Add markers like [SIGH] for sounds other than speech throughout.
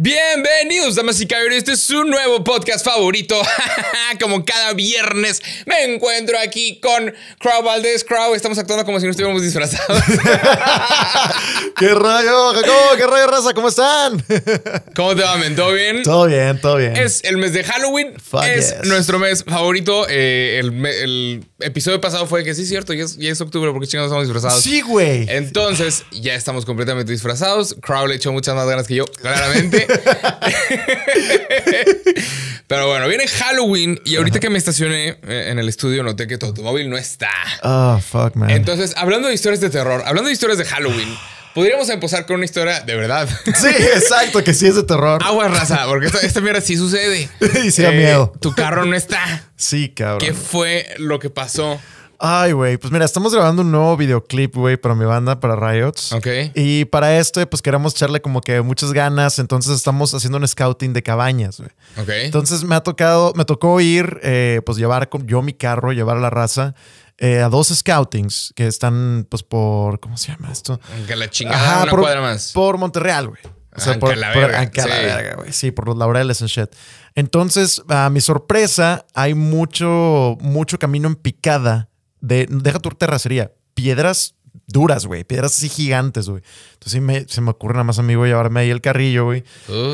Bienvenidos, damas y caballeros. Este es su nuevo podcast favorito. [LAUGHS] como cada viernes, me encuentro aquí con Crow Valdez. Crow, estamos actuando como si no estuviéramos disfrazados. [LAUGHS] ¡Qué rayo, ¡Qué rayo, raza! ¿Cómo están? [LAUGHS] ¿Cómo te va, ¿Todo bien? Todo bien, todo bien. Es el mes de Halloween. es nuestro mes favorito. Eh, el, episodio pasado fue que sí, cierto, ya es, es octubre, porque chingados estamos disfrazados. Sí, güey. Entonces, ya estamos completamente disfrazados. Crow le echó muchas más ganas que yo, claramente. [LAUGHS] Pero bueno, viene Halloween y ahorita que me estacioné eh, en el estudio noté que tu automóvil no está. Oh, fuck, man. Entonces, hablando de historias de terror, hablando de historias de Halloween. [SIGHS] Podríamos empezar con una historia de verdad. [LAUGHS] Sí, exacto, que sí es de terror. Agua raza, porque esta, mierda sí sucede. [LAUGHS] y sí miedo. Eh, tu carro no está. Sí, cabrón. ¿Qué fue lo que pasó? Ay, güey, pues mira, estamos grabando un nuevo videoclip, güey, para mi banda, para Riots. Ok. Y para esto, pues queremos echarle como que muchas ganas, entonces estamos haciendo un scouting de cabañas, güey. Ok. Entonces me ha tocado, me tocó ir, eh, pues llevar yo mi carro, llevar la raza. Eh, a dos scoutings que están, pues, por. ¿Cómo se llama esto? Que la chingada por, cuadra más. Por Monterreal, güey. O sea, por, la verga, la verga, güey. Sí, por los laureles en shit. Entonces, a mi sorpresa, hay mucho, mucho camino en picada de, deja tu terracería, piedras duras, güey, piedras así gigantes, güey. Entonces se me ocurre nada más amigo mí, güey, llevarme ahí el carrillo, güey.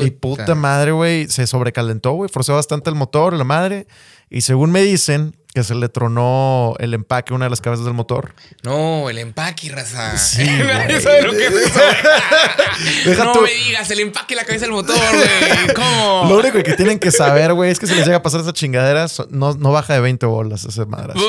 Y puta madre, güey, se sobrecalentó, güey, forzó bastante el motor, la madre. Y según me dicen, que se le tronó el empaque, una de las cabezas del motor. No, el empaque, raza. Sí, [LAUGHS] lo que es eso. [LAUGHS] no me digas, el empaque la cabeza del motor, güey. ¿Cómo? [LAUGHS] Lo único que tienen que saber, güey, es que si les llega a pasar esa chingadera, no, no baja de 20 bolas ese madrazo.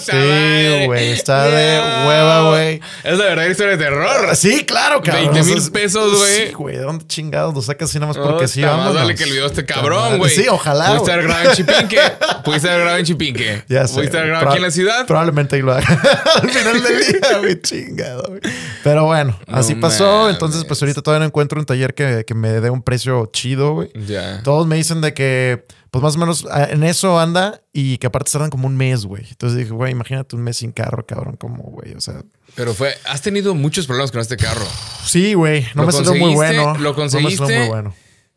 sí, güey. Está de hueva, güey. Es la verdad historia de terror. Ah, sí, claro, cabrón. 20 mil pesos, güey. Sí, güey. dónde chingados lo sacas así nada más porque oh, sí? Vamos. Dale que el video este cabrón, güey. Sí, ojalá. Puede ser grabado en Chipinque. Puede haber grabado en Chipinque. Ya sé. aquí en la ciudad. Probablemente ahí lo haga. [LAUGHS] Al final del día, [LAUGHS] güey, chingado, Pero bueno, así pasó. Entonces, pues ahorita todavía no encuentro un taller que, me dé un precio chido, güey. Ya. Todos me dicen de que, pues más o menos en eso anda y que aparte tardan como un mes, güey. Entonces dije, güey, imagínate un mes sin carro, cabrón, como, güey, o sea. Pero fue, has tenido muchos problemas con este carro. Sí, güey, no me sido muy bueno. Lo conseguiste. No me muy bueno.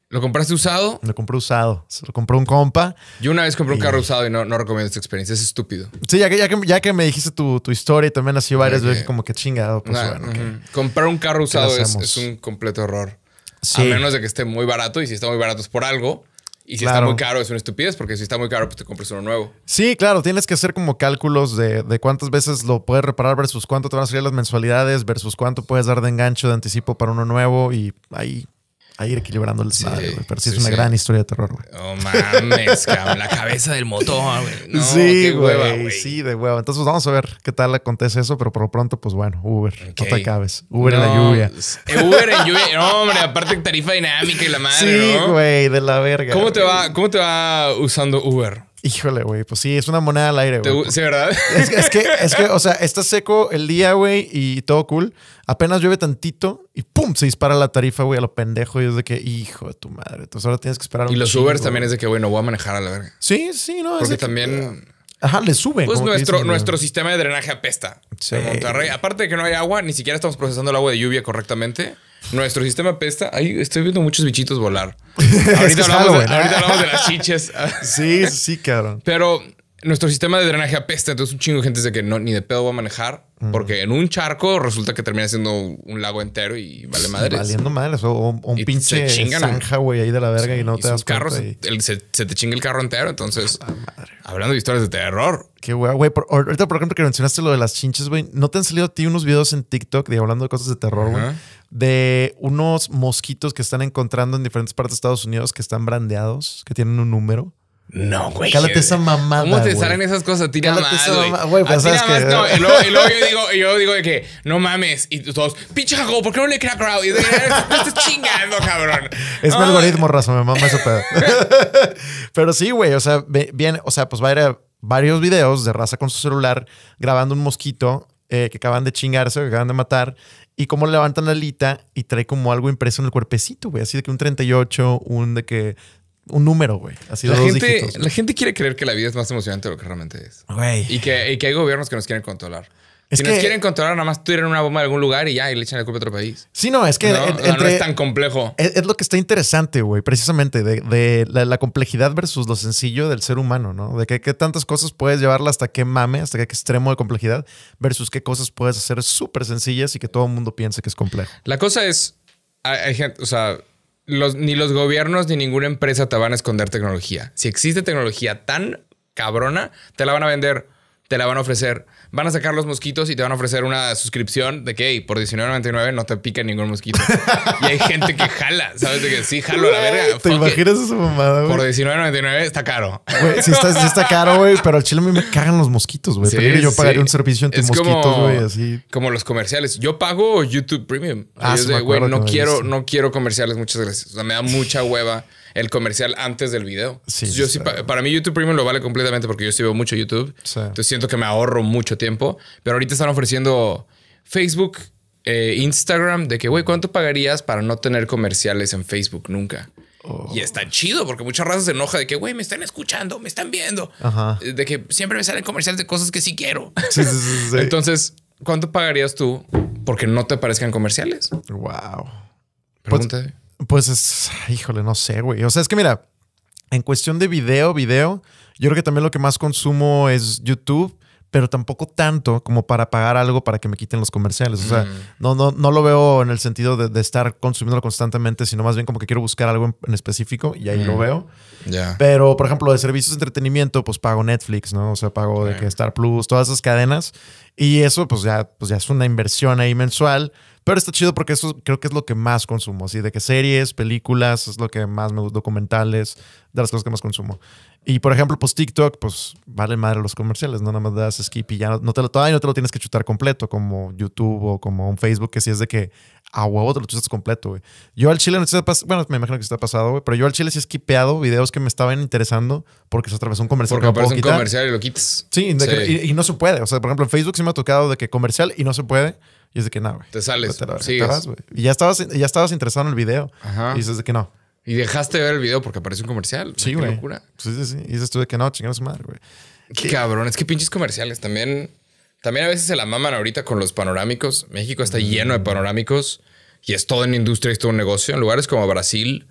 ¿Lo compraste usado? Lo compré usado. lo compró un compa. Yo una vez compré un carro usado y no, recomiendo esta experiencia. Es estúpido. Sí, ya que, ya que, me dijiste tu, historia y también así varias veces, como que chingado. Pues, bueno, Comprar un carro usado es, un completo error. A menos de que esté muy barato y si está muy barato es por algo. Y si está muy caro es una estupidez, porque si está muy caro, pues te compras uno nuevo. Sí, claro, tienes que hacer como cálculos de, de, cuántas veces lo puedes reparar versus cuánto te van a salir las mensualidades versus cuánto puedes dar de engancho de anticipo para uno nuevo y ahí ahí equilibrando el desmadre, güey. Pero sí, es una gran historia de terror, güey. No oh, mames, cabrón. La cabeza del motor, güey. [LAUGHS] sí, güey. Sí, de huevo. Entonces, pues, vamos a ver qué tal acontece eso, pero por lo pronto, pues bueno, Uber. No te acabes. Uber en la lluvia. Eh, Uber en lluvia. hombre, aparte tarifa dinámica y la madre. Sí, güey, de la verga. ¿Cómo te, va, ¿Cómo te va usando Uber? Híjole, güey, pues sí, es una moneda al aire, güey. Sí, ¿verdad? Es, que, es que, o sea, [LAUGHS] está seco el día, güey, y todo cool. Apenas llueve tantito y ¡pum! Se dispara la tarifa, güey, a lo pendejo. Y es de que, hijo de tu madre. Entonces ahora tienes que esperar un Y los Ubers también es de que, bueno, voy a manejar a la verga. Sí, sí, no. Porque es de también... Ajá, le suben. Pues nuestro, nuestro sistema de drenaje apesta sí. en Monterrey. Aparte de que no hay agua, ni siquiera estamos procesando el agua de lluvia correctamente. Nuestro sistema apesta. Ahí estoy viendo muchos bichitos volar. [LAUGHS] ahorita, hablamos de, las chiches. [LAUGHS] sí, sí, cabrón. Pero nuestro sistema de drenaje apesta, entonces un chingo de gente dice que no, ni de pedo va a manejar, porque en un charco resulta que termina siendo un lago entero y vale madres. Valiendo madres, o, un pinche zanja, güey, ahí de la verga y no te das cuenta. Y... se, se, te chinga el carro entero, entonces, ah, hablando de historias de terror. Qué guay güey. Ahorita, por ejemplo, que mencionaste lo de las chinches, güey, ¿no te han salido a ti unos videos en TikTok de hablando de cosas de terror, güey? De unos mosquitos que están encontrando en diferentes partes de Estados Unidos que están brandeados, que tienen un número. No, güey. Cálate esa mamada. ¿Cómo te salen esas cosas? Tira Cálate más, güey. Pues, que... no. Y luego, yo, [LAUGHS] digo, yo digo de que, no mames. Y todos, pinche ¿por qué no le crea crowd? Y de, estás chingando, cabrón. Es un algoritmo, raza. Me mama eso, pedo. [LAUGHS] Pero sí, güey. O sea, bien, o sea, pues va a ir a varios videos de raza con su celular grabando un mosquito eh, que acaban de chingarse, que acaban de matar, y cómo levantan la alita y trae como algo impreso en el cuerpecito, güey. Así de que un 38, un de que un número, güey. Así la, dos gente, la gente quiere creer que la vida es más emocionante de lo que realmente es. Güey. Y que, hay gobiernos que nos quieren controlar. si que, nos quieren controlar, nada más tiran una bomba de algún lugar y ya, y le echan la culpa a otro país. Sí, no, es que... No, es tan complejo. Es, lo que está interesante, güey, precisamente, de, la, complejidad versus lo sencillo del ser humano, ¿no? De que, tantas cosas puedes llevarla hasta qué mame, hasta qué extremo de complejidad, versus qué cosas puedes hacer súper sencillas y que todo el mundo piense que es complejo. La cosa es, hay gente, o sea, ni los gobiernos ni ninguna empresa te van a esconder tecnología. Si existe tecnología tan cabrona, te la van a vender, te la van a ofrecer van a sacar los mosquitos y te van a ofrecer una suscripción de que, por $19.99 no te pica ningún mosquito. [LAUGHS] y hay gente que jala, ¿sabes? De que sí, jalo a la verga. ¿Te imaginas esa mamada, güey? Por $19.99 está caro. Güey, sí está, caro, güey, pero al chile a mí me cagan los mosquitos, güey. yo pagaría un servicio entre es mosquitos, güey, así. Como los comerciales. Yo pago YouTube Premium. Ah, no quiero, no quiero comerciales, muchas gracias. O sea, me da mucha hueva el comercial antes del video. Sí, yo sí, para, mí YouTube Premium lo vale completamente porque yo sí mucho YouTube. Entonces siento que me ahorro mucho tiempo, pero ahorita están ofreciendo Facebook, eh, Instagram, de que, güey, ¿cuánto pagarías para no tener comerciales en Facebook nunca? Oh. Y está chido porque muchas razas se enoja de que, güey, me están escuchando, me están viendo. Eh, de que siempre me salen comerciales de cosas que sí quiero. Entonces, ¿cuánto pagarías tú porque no te aparezcan comerciales? Wow. Pues, pues es, híjole, no sé, güey. O sea, es que mira, en cuestión de video, video, yo creo que también lo que más consumo es YouTube pero tampoco tanto como para pagar algo para que me quiten los comerciales. O sea, mm. no, no, no lo veo en el sentido de, estar consumiéndolo constantemente, sino más bien como que quiero buscar algo en, específico y ahí lo mm. veo. Pero, por ejemplo, de servicios de entretenimiento, pues pago Netflix, ¿no? O sea, pago de que Star Plus, todas esas cadenas. Y eso, pues ya, pues ya es una inversión ahí mensual. Pero está chido porque eso creo que es lo que más consumo, así de que series, películas, es lo que más me documentales, de las cosas que más consumo. Y por ejemplo, pues TikTok, pues vale madre los comerciales, no nada más das skip y ya no, te lo, no te lo tienes que chutar completo, como YouTube o como un Facebook, que si es de que a huevo te lo chutas completo, güey. Yo al chile no te bueno, me imagino que se te ha pasado, güey, pero yo al chile sí he skipeado videos que me estaban interesando porque es otra vez un comercial. Porque aparece un comercial y lo quitas. Sí, y, no se puede. O sea, por ejemplo, en Facebook sí me ha tocado de que comercial y no se puede. Y es de que nada, güey. Te sales. Te, Y ya estabas, ya estabas interesado en el video. Y dices de que no, y dejaste de ver el video porque apareció un comercial. Sí, güey. Qué locura. Sí, sí, Y dices tú de que no, chingados madre, güey. Qué cabrón. Es que pinches comerciales también. También a veces se la maman ahorita con los panorámicos. México está mm. lleno de panorámicos y es todo en industria, es todo un negocio. En lugares como Brasil,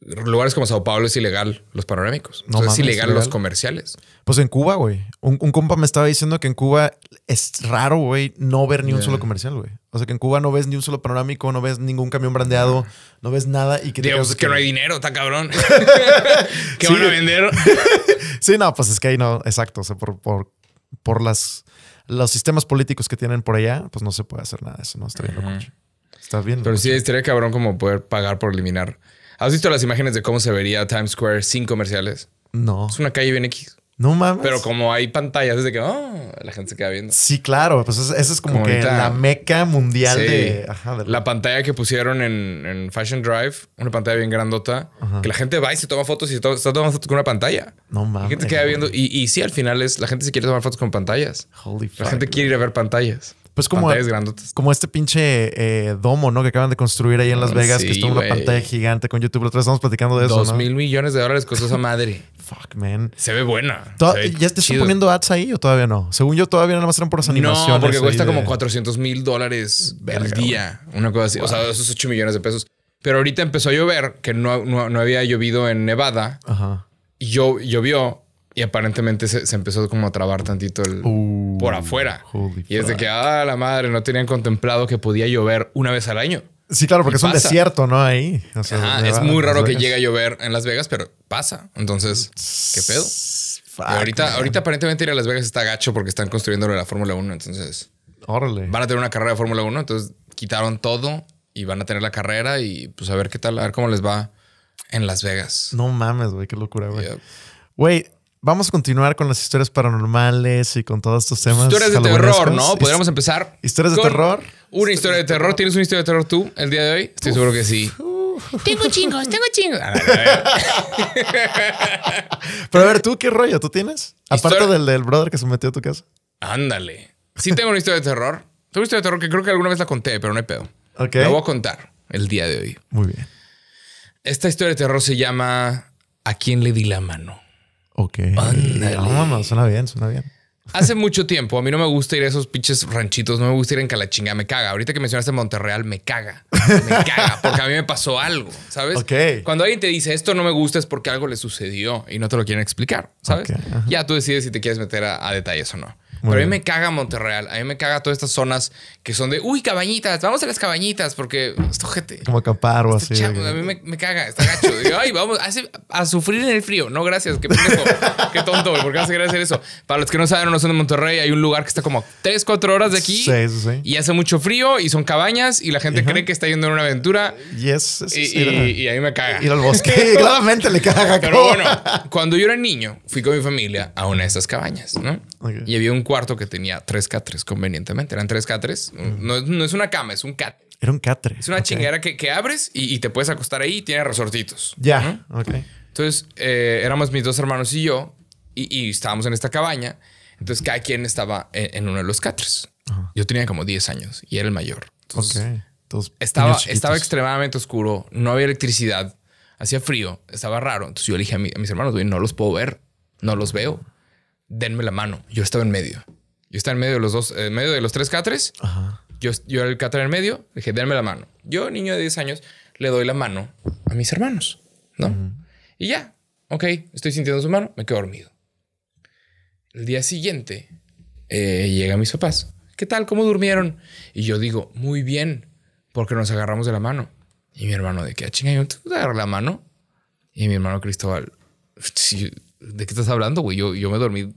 lugares como Sao Paulo es ilegal los panorámicos. No es, ilegal los comerciales. Pues en Cuba, güey. Un, compa me estaba diciendo que en Cuba es raro, güey, no ver ni un solo comercial, güey. O sea, que en Cuba no ves ni un solo panorámico, no ves ningún camión brandeado, no ves nada y que... Dios, pues, que, no hay dinero, está cabrón. [LAUGHS] [LAUGHS] ¿Qué van a vender? [LAUGHS] sí, no, pues es que ahí no, exacto. O sea, por, por, las, los sistemas políticos que tienen por allá, pues no se puede hacer nada de eso, ¿no? Está bien Estás viendo. Pero sí, estaría cabrón como poder pagar por eliminar ¿Has visto las imágenes de cómo se vería Times Square sin comerciales? No. Es una calle bien X. No mames. Pero como hay pantallas, desde que oh, la gente se queda viendo. Sí, claro. Pues eso, es como, que la meca mundial de, La pantalla que pusieron en, Fashion Drive, una pantalla bien grandota, que la gente va y se toma fotos y se toma fotos con una pantalla. No mames. La gente se queda viendo. Y, sí, al final es la gente se quiere tomar fotos con pantallas. Holy fuck. La gente quiere ir a ver pantallas. Pues como, como este pinche eh, domo, ¿no? Que acaban de construir ahí en Las ah, Vegas, que que toda una pantalla gigante con YouTube. estamos platicando de eso. Dos mil millones de dólares costó esa madre. [LAUGHS] Fuck, man. Se ve buena. ¿Ya te están poniendo ads ahí o todavía no? Según yo, todavía nada más eran por las animaciones. No, porque cuesta como 400 mil dólares al día. Una cosa así. O sea, esos 8 millones de pesos. Pero ahorita empezó a llover, que no, no, había llovido en Nevada. Ajá. Y yo, llovió y aparentemente se, empezó como a trabar tantito el, uh, por afuera. Y es de que, ah, la madre, no tenían contemplado que podía llover una vez al año. Sí, claro, porque es un desierto, ¿no? Ahí. es muy raro que llegue a llover en Las Vegas, pero pasa. Entonces, ¿qué pedo? ahorita, ahorita aparentemente ir a Las Vegas está gacho porque están construyendo la Fórmula 1, entonces... Órale. Van a tener una carrera de Fórmula 1, entonces quitaron todo y van a tener la carrera y pues a ver qué tal, a ver cómo les va en Las Vegas. No mames, güey, qué locura, güey. Güey, Vamos a continuar con las historias paranormales y con todos estos temas. Historias de terror, ¿no? Podríamos empezar. ¿Historias de terror? Una historia de terror. ¿Tienes una historia de terror tú el día de hoy? Estoy seguro que sí. Tengo chingos, tengo [LAUGHS] chingos. ver, Pero a ver, ¿tú qué rollo tú tienes? Aparte del, del brother que se metió a tu casa. Ándale. Sí tengo una historia de terror. Tengo una historia de terror que creo que alguna vez la conté, pero no hay pedo. Ok. La voy a contar el día de hoy. Muy bien. Esta historia de terror se llama ¿A quién le di la mano? Ok. suena bien, suena bien. Hace mucho tiempo, a mí no me gusta ir a esos pinches ranchitos, no me gusta ir en Calachinga, me caga. Ahorita que mencionaste Monterreal, me caga. Me caga, porque a mí me pasó algo, ¿sabes? Okay. Cuando alguien te dice esto no me gusta es porque algo le sucedió y no te lo quieren explicar, ¿sabes? Ya tú decides si te quieres meter a detalles o no. Pero a mí me caga Monterreal. A mí me caga todas estas zonas que son de, uy, cabañitas, vamos a las cabañitas, porque esto gente. Como acampar o este así. a mí me, caga, está gacho. ay, vamos a, sufrir en el frío. No, gracias, qué pendejo. [LAUGHS] qué tonto, porque vas a querer hacer eso. Para los que no saben, no son de Monterrey, hay un lugar que está como 3, 4 horas de aquí. Sí, sí, sí. Y hace mucho frío y son cabañas y la gente cree que está yendo en una aventura. Yes, y, y, y, a mí me caga. Ir al bosque, [LAUGHS] claramente le caga. Pero bueno, cuando yo era niño, fui con mi familia a una de esas cabañas, ¿no? Y había un cuarto que tenía tres catres, convenientemente. Eran tres catres. Mm. No, es una cama, es un cat. Era un catre. Es una okay. chingadera que, que abres y, te puedes acostar ahí y tiene resortitos. Ya, Entonces, eh, éramos mis dos hermanos y yo y, estábamos en esta cabaña. Entonces, cada quien estaba en, uno de los catres. Yo tenía como 10 años y era el mayor. Entonces, estaba, estaba extremadamente oscuro, no había electricidad, hacía frío, estaba raro. Entonces, yo le dije a, a mis hermanos, no los puedo ver, no los veo denme la mano. Yo estaba en medio. Yo estaba en medio de los dos, en medio de los tres catres. Yo, yo era el catre en medio, dije, denme la mano. Yo, niño de 10 años, le doy la mano a mis hermanos, ¿no? Y ya, ok, estoy sintiendo su mano, me quedo dormido. El día siguiente eh, llegan mis papás. ¿Qué tal? ¿Cómo durmieron? Y yo digo, muy bien, porque nos agarramos de la mano. Y mi hermano, ¿de qué ah, chinga? Yo te la mano. Y mi hermano Cristóbal, ¿de qué estás hablando, güey? Yo, yo me dormí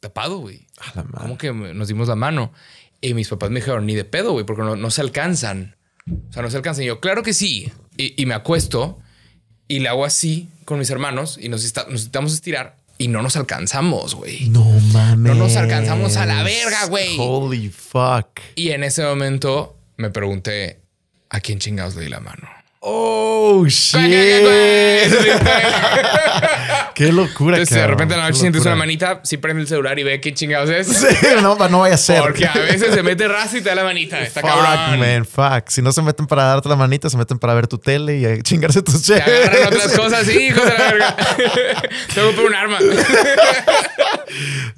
tapado, güey. A la Como que nos dimos la mano. Y mis papás me dijeron, ni de pedo, güey, porque no, se alcanzan. O sea, no se alcanzan. Y yo, claro que sí. Y, me acuesto y le hago así con mis hermanos y nos, necesitamos estirar y no nos alcanzamos, güey. No mames. No nos alcanzamos a la verga, güey. Holy fuck. Y en ese momento me pregunté, ¿a quién chingados le di la mano? Oh, shit. [LAUGHS] qué locura, Entonces, de repente en la noche sientes una manita, si prende el celular y ve qué chingados es. [LAUGHS] no, no vaya a ser. Porque a veces se mete raza y te da la manita. [LAUGHS] Está fuck, man, fuck. Si no se meten para darte la manita, se meten para ver tu tele y a chingarse tus cheques. Te otras cosas, hijo de la verga. Tengo por un arma.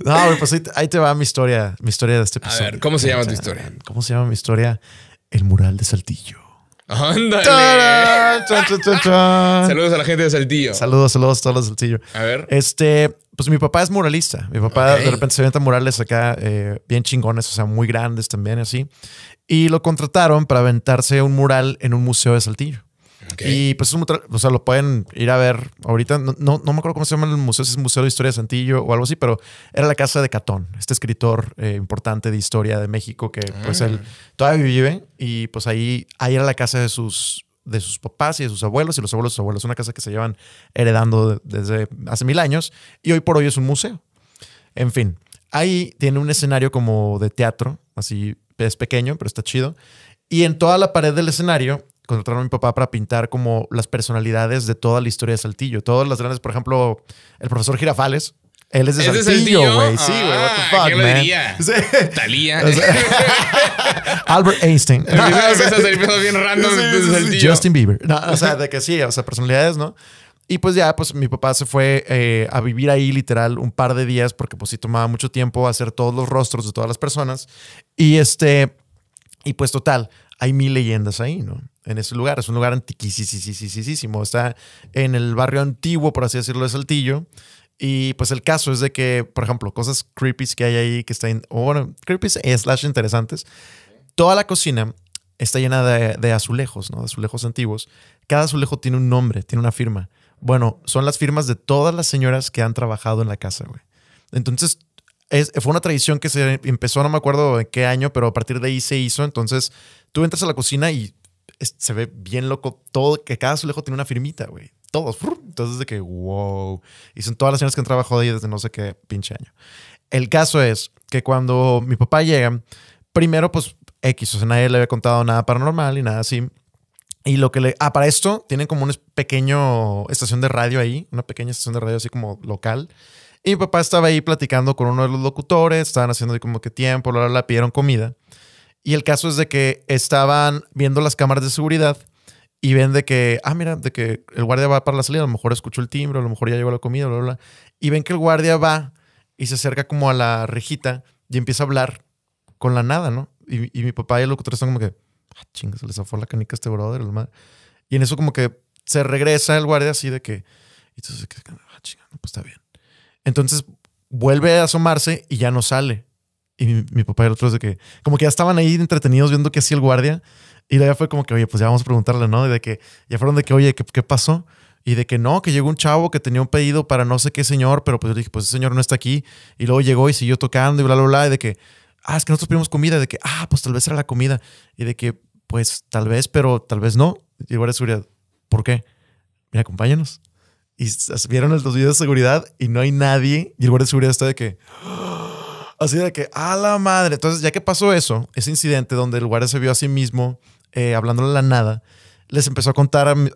no, pues ahí te, va mi historia, mi historia de este episodio. A ver, ¿cómo se llama tu historia? ¿Cómo se llama mi historia? El mural de Saltillo. ¡Ándale! [LAUGHS] saludos a la gente de Saltillo. Saludos, saludos a todos los de Saltillo. A ver. Este, pues mi papá es muralista. Mi papá de repente se venta murales acá eh, bien chingones, o sea, muy grandes también, así. Y lo contrataron para aventarse un mural en un museo de Saltillo. Y pues es un, o sea, lo pueden ir a ver ahorita. No, no, me acuerdo cómo se llama el museo, es el Museo de Historia de Santillo o algo así, pero era la casa de Catón, este escritor eh, importante de historia de México que pues él ah. todavía vive y pues ahí, ahí era la casa de sus de sus papás y de sus abuelos y los abuelos de sus abuelos. Una casa que se llevan heredando desde hace mil años y hoy por hoy es un museo. En fin, ahí tiene un escenario como de teatro, así es pequeño, pero está chido. Y en toda la pared del escenario contrataron a mi papá para pintar como las personalidades de toda la historia de Saltillo. Todas las grandes, por ejemplo, el profesor Girafales. Él es de Saltillo, güey. Sí, güey. what the ah, fuck, man. Talía. [LAUGHS] Albert Einstein. [LAUGHS] [LAUGHS] bien random Justin Bieber. o sea, de que sí, o sea, personalidades, ¿no? Y pues ya, pues mi papá se fue eh, a vivir ahí literal un par de días porque pues sí tomaba mucho tiempo hacer todos los rostros de todas las personas. Y este, y pues total, hay mil leyendas ahí, ¿no? en ese lugar. Es un lugar antiquísimo. Está en el barrio antiguo, por así decirlo, de Saltillo. Y pues el caso es de que, por ejemplo, cosas creepy que hay ahí que están, o bueno, creepy e slash interesantes. Toda la cocina está llena de, azulejos, ¿no? De azulejos antiguos. Cada azulejo tiene un nombre, tiene una firma. Bueno, son las firmas de todas las señoras que han trabajado en la casa, güey. Entonces, es, fue una tradición que se empezó, no me acuerdo en qué año, pero a partir de ahí se hizo. Entonces, tú entras a la cocina y se ve bien loco todo, que cada azulejo tiene una firmita, güey. Todos. Entonces de que, wow. Y son todas las señoras que han trabajado ahí desde no sé qué pinche año. El caso es que cuando mi papá llega, primero pues X, o sea, nadie le había contado nada paranormal y nada así. Y lo que le... Ah, para esto tienen como una pequeña estación de radio ahí, una pequeña estación de radio así como local. Y mi papá estaba ahí platicando con uno de los locutores, estaban haciendo ahí como que tiempo, la, la, la pidieron comida. Y el caso es de que estaban viendo las cámaras de seguridad y ven de que, ah, mira, de que el guardia va para la salida, a lo mejor escuchó el timbre, a lo mejor ya llegó la comida, bla, bla, bla. Y ven que el guardia va y se acerca como a la rejita y empieza a hablar con la nada, ¿no? Y, mi papá y el locutor están como que, ah, chinga, se le zafó la canica a este brother, madre. Y en eso como que se regresa el guardia así de que, entonces, ah, chinga, no, pues está bien. Entonces vuelve a asomarse y ya no sale y mi, papá y el otro es de que, como que ya estaban ahí entretenidos viendo qué hacía el guardia. Y la ya fue como que, oye, pues ya vamos a preguntarle, ¿no? Y de que ya fueron de que, oye, ¿qué, qué pasó? Y de que no, que llegó un chavo que tenía un pedido para no sé qué señor, pero pues yo dije, pues ese señor no está aquí. Y luego llegó y siguió tocando y bla, bla, bla. Y de que, ah, es que nosotros pedimos comida. Y de que, ah, pues tal vez era la comida. Y de que, pues tal vez, pero tal vez no. Y el guardia de seguridad, ¿por qué? Mira, acompáñanos. Y vieron los videos de seguridad y no hay nadie. Y el guardia de seguridad está de que... Así de que, a la madre. Entonces, ya que pasó eso, ese incidente donde el guardia se vio a sí mismo eh, hablándole a la nada, les empezó a contar a mi,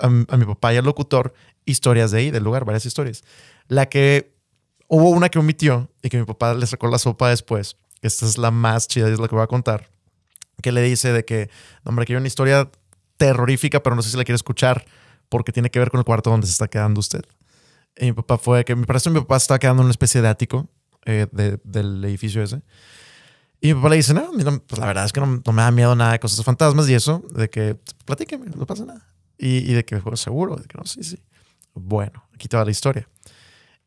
papá y al locutor historias de ahí, del lugar, varias historias. La que hubo una que omitió y que mi papá le sacó la sopa después. Esta es la más chida y es la que voy a contar. Que le dice de que, hombre, que hay una historia terrorífica, pero no sé si la quiere escuchar porque tiene que ver con el cuarto donde se está quedando usted. Y mi papá fue que, me parece que mi papá estaba quedando en una especie de ático eh, de, del edificio ese. Y mi papá le dice, no, pues la verdad es que no, me da miedo nada de cosas fantasmas y eso, de que platíqueme, no pasa nada. Y, de que bueno, seguro, de que no, sí, sí. Bueno, aquí toda la historia.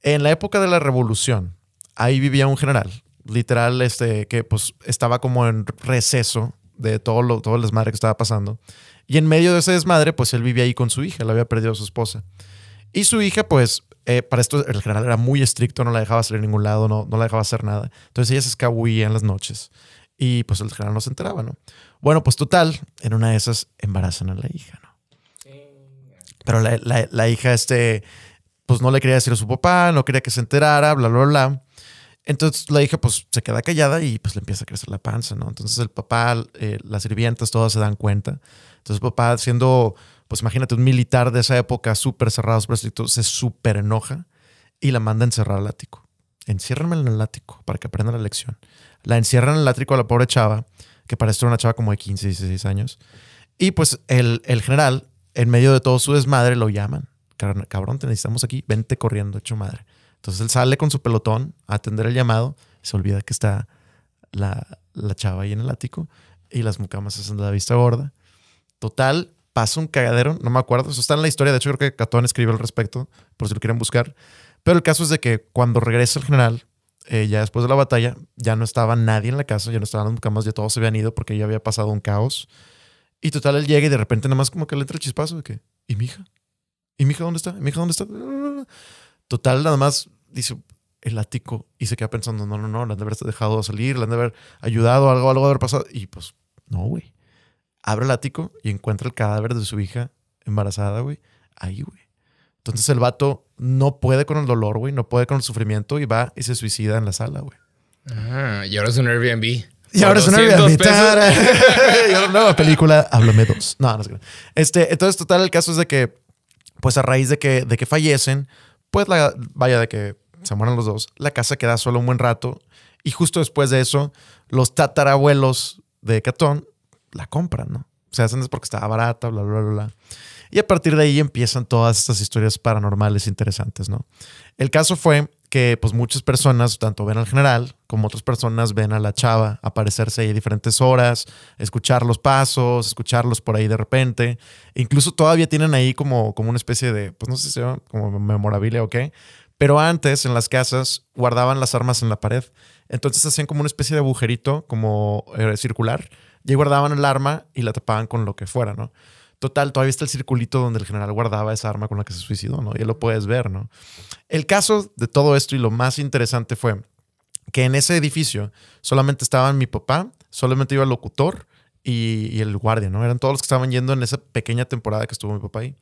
En la época de la revolución, ahí vivía un general, literal, este, que pues estaba como en receso de todo, todo el desmadre que estaba pasando. Y en medio de ese desmadre, pues él vivía ahí con su hija, le había perdido a su esposa. Y su hija, pues, eh, para esto el general era muy estricto, no la dejaba salir a ningún lado, no, no la dejaba hacer nada. Entonces ella se escabullía en las noches y pues el general no se enteraba, ¿no? Bueno, pues total, en una de esas embarazan a la hija, ¿no? Pero la, hija, este, pues no le quería decir a su papá, no quería que se enterara, bla, bla, bla. Entonces la hija pues se queda callada y pues le empieza a crecer la panza, ¿no? Entonces el papá, eh, las sirvientas, todas se dan cuenta. Entonces el papá siendo pues imagínate un militar de esa época súper cerrado, súper se súper enoja y la manda a encerrar al ático. Enciérramela en el ático para que aprenda la lección. La encierran en el ático a la pobre chava, que parece una chava como de 15, 16 años. Y pues el, general, en medio de todo su desmadre, lo llaman. Cabrón, te necesitamos aquí, vente corriendo, hecho madre. Entonces él sale con su pelotón a atender el llamado, se olvida que está la, chava ahí en el ático y las mucamas hacen de la vista gorda. Total, pasa un cagadero, no me acuerdo, eso está en la historia, de hecho creo que Catón escribió al respecto, por si lo quieren buscar, pero el caso es de que cuando regresa el general, eh, ya después de la batalla, ya no estaba nadie en la casa, ya no estaban nunca más, ya todos se habían ido porque ya había pasado un caos. Y total, él llega y de repente nada más como que le entra el chispazo de que, ¿y mi hija? ¿Y mi hija dónde está? ¿Y mi hija dónde está? Total, nada más dice el ático y se queda pensando, no, no, no, la han de haber dejado salir, la han de haber ayudado, algo, algo de haber pasado. Y pues, no, güey abre el ático y encuentra el cadáver de su hija embarazada, güey, ahí, güey. Entonces el vato no puede con el dolor, güey, no puede con el sufrimiento y va y se suicida en la sala, güey. Ah, y ahora es un Airbnb. Y ahora es un Airbnb. y ahora nueva película, háblame dos. No, no sé. Este, entonces, total, el caso es de que, pues a raíz de que, de que fallecen, pues la, vaya de que se mueran los dos, la casa queda solo un buen rato. Y justo después de eso, los tatarabuelos de Catón la compran, ¿no? O sea, hacen es porque estaba barata, bla, bla, bla, bla. Y a partir de ahí empiezan todas estas historias paranormales interesantes, ¿no? El caso fue que pues muchas personas tanto ven al general como otras personas ven a la chava aparecerse ahí a diferentes horas, escuchar los pasos, escucharlos por ahí de repente. E incluso todavía tienen ahí como, como una especie de, pues no sé si se como memorabilia o qué. Pero antes en las casas guardaban las armas en la pared. Entonces hacían como una especie de agujerito como eh, circular y guardaban el arma y la tapaban con lo que fuera, ¿no? Total, todavía está el circulito donde el general guardaba esa arma con la que se suicidó, ¿no? Y lo puedes ver, ¿no? El caso de todo esto y lo más interesante fue que en ese edificio solamente estaban mi papá, solamente iba el locutor y, el guardia, ¿no? Eran todos los que estaban yendo en esa pequeña temporada que estuvo mi papá ahí.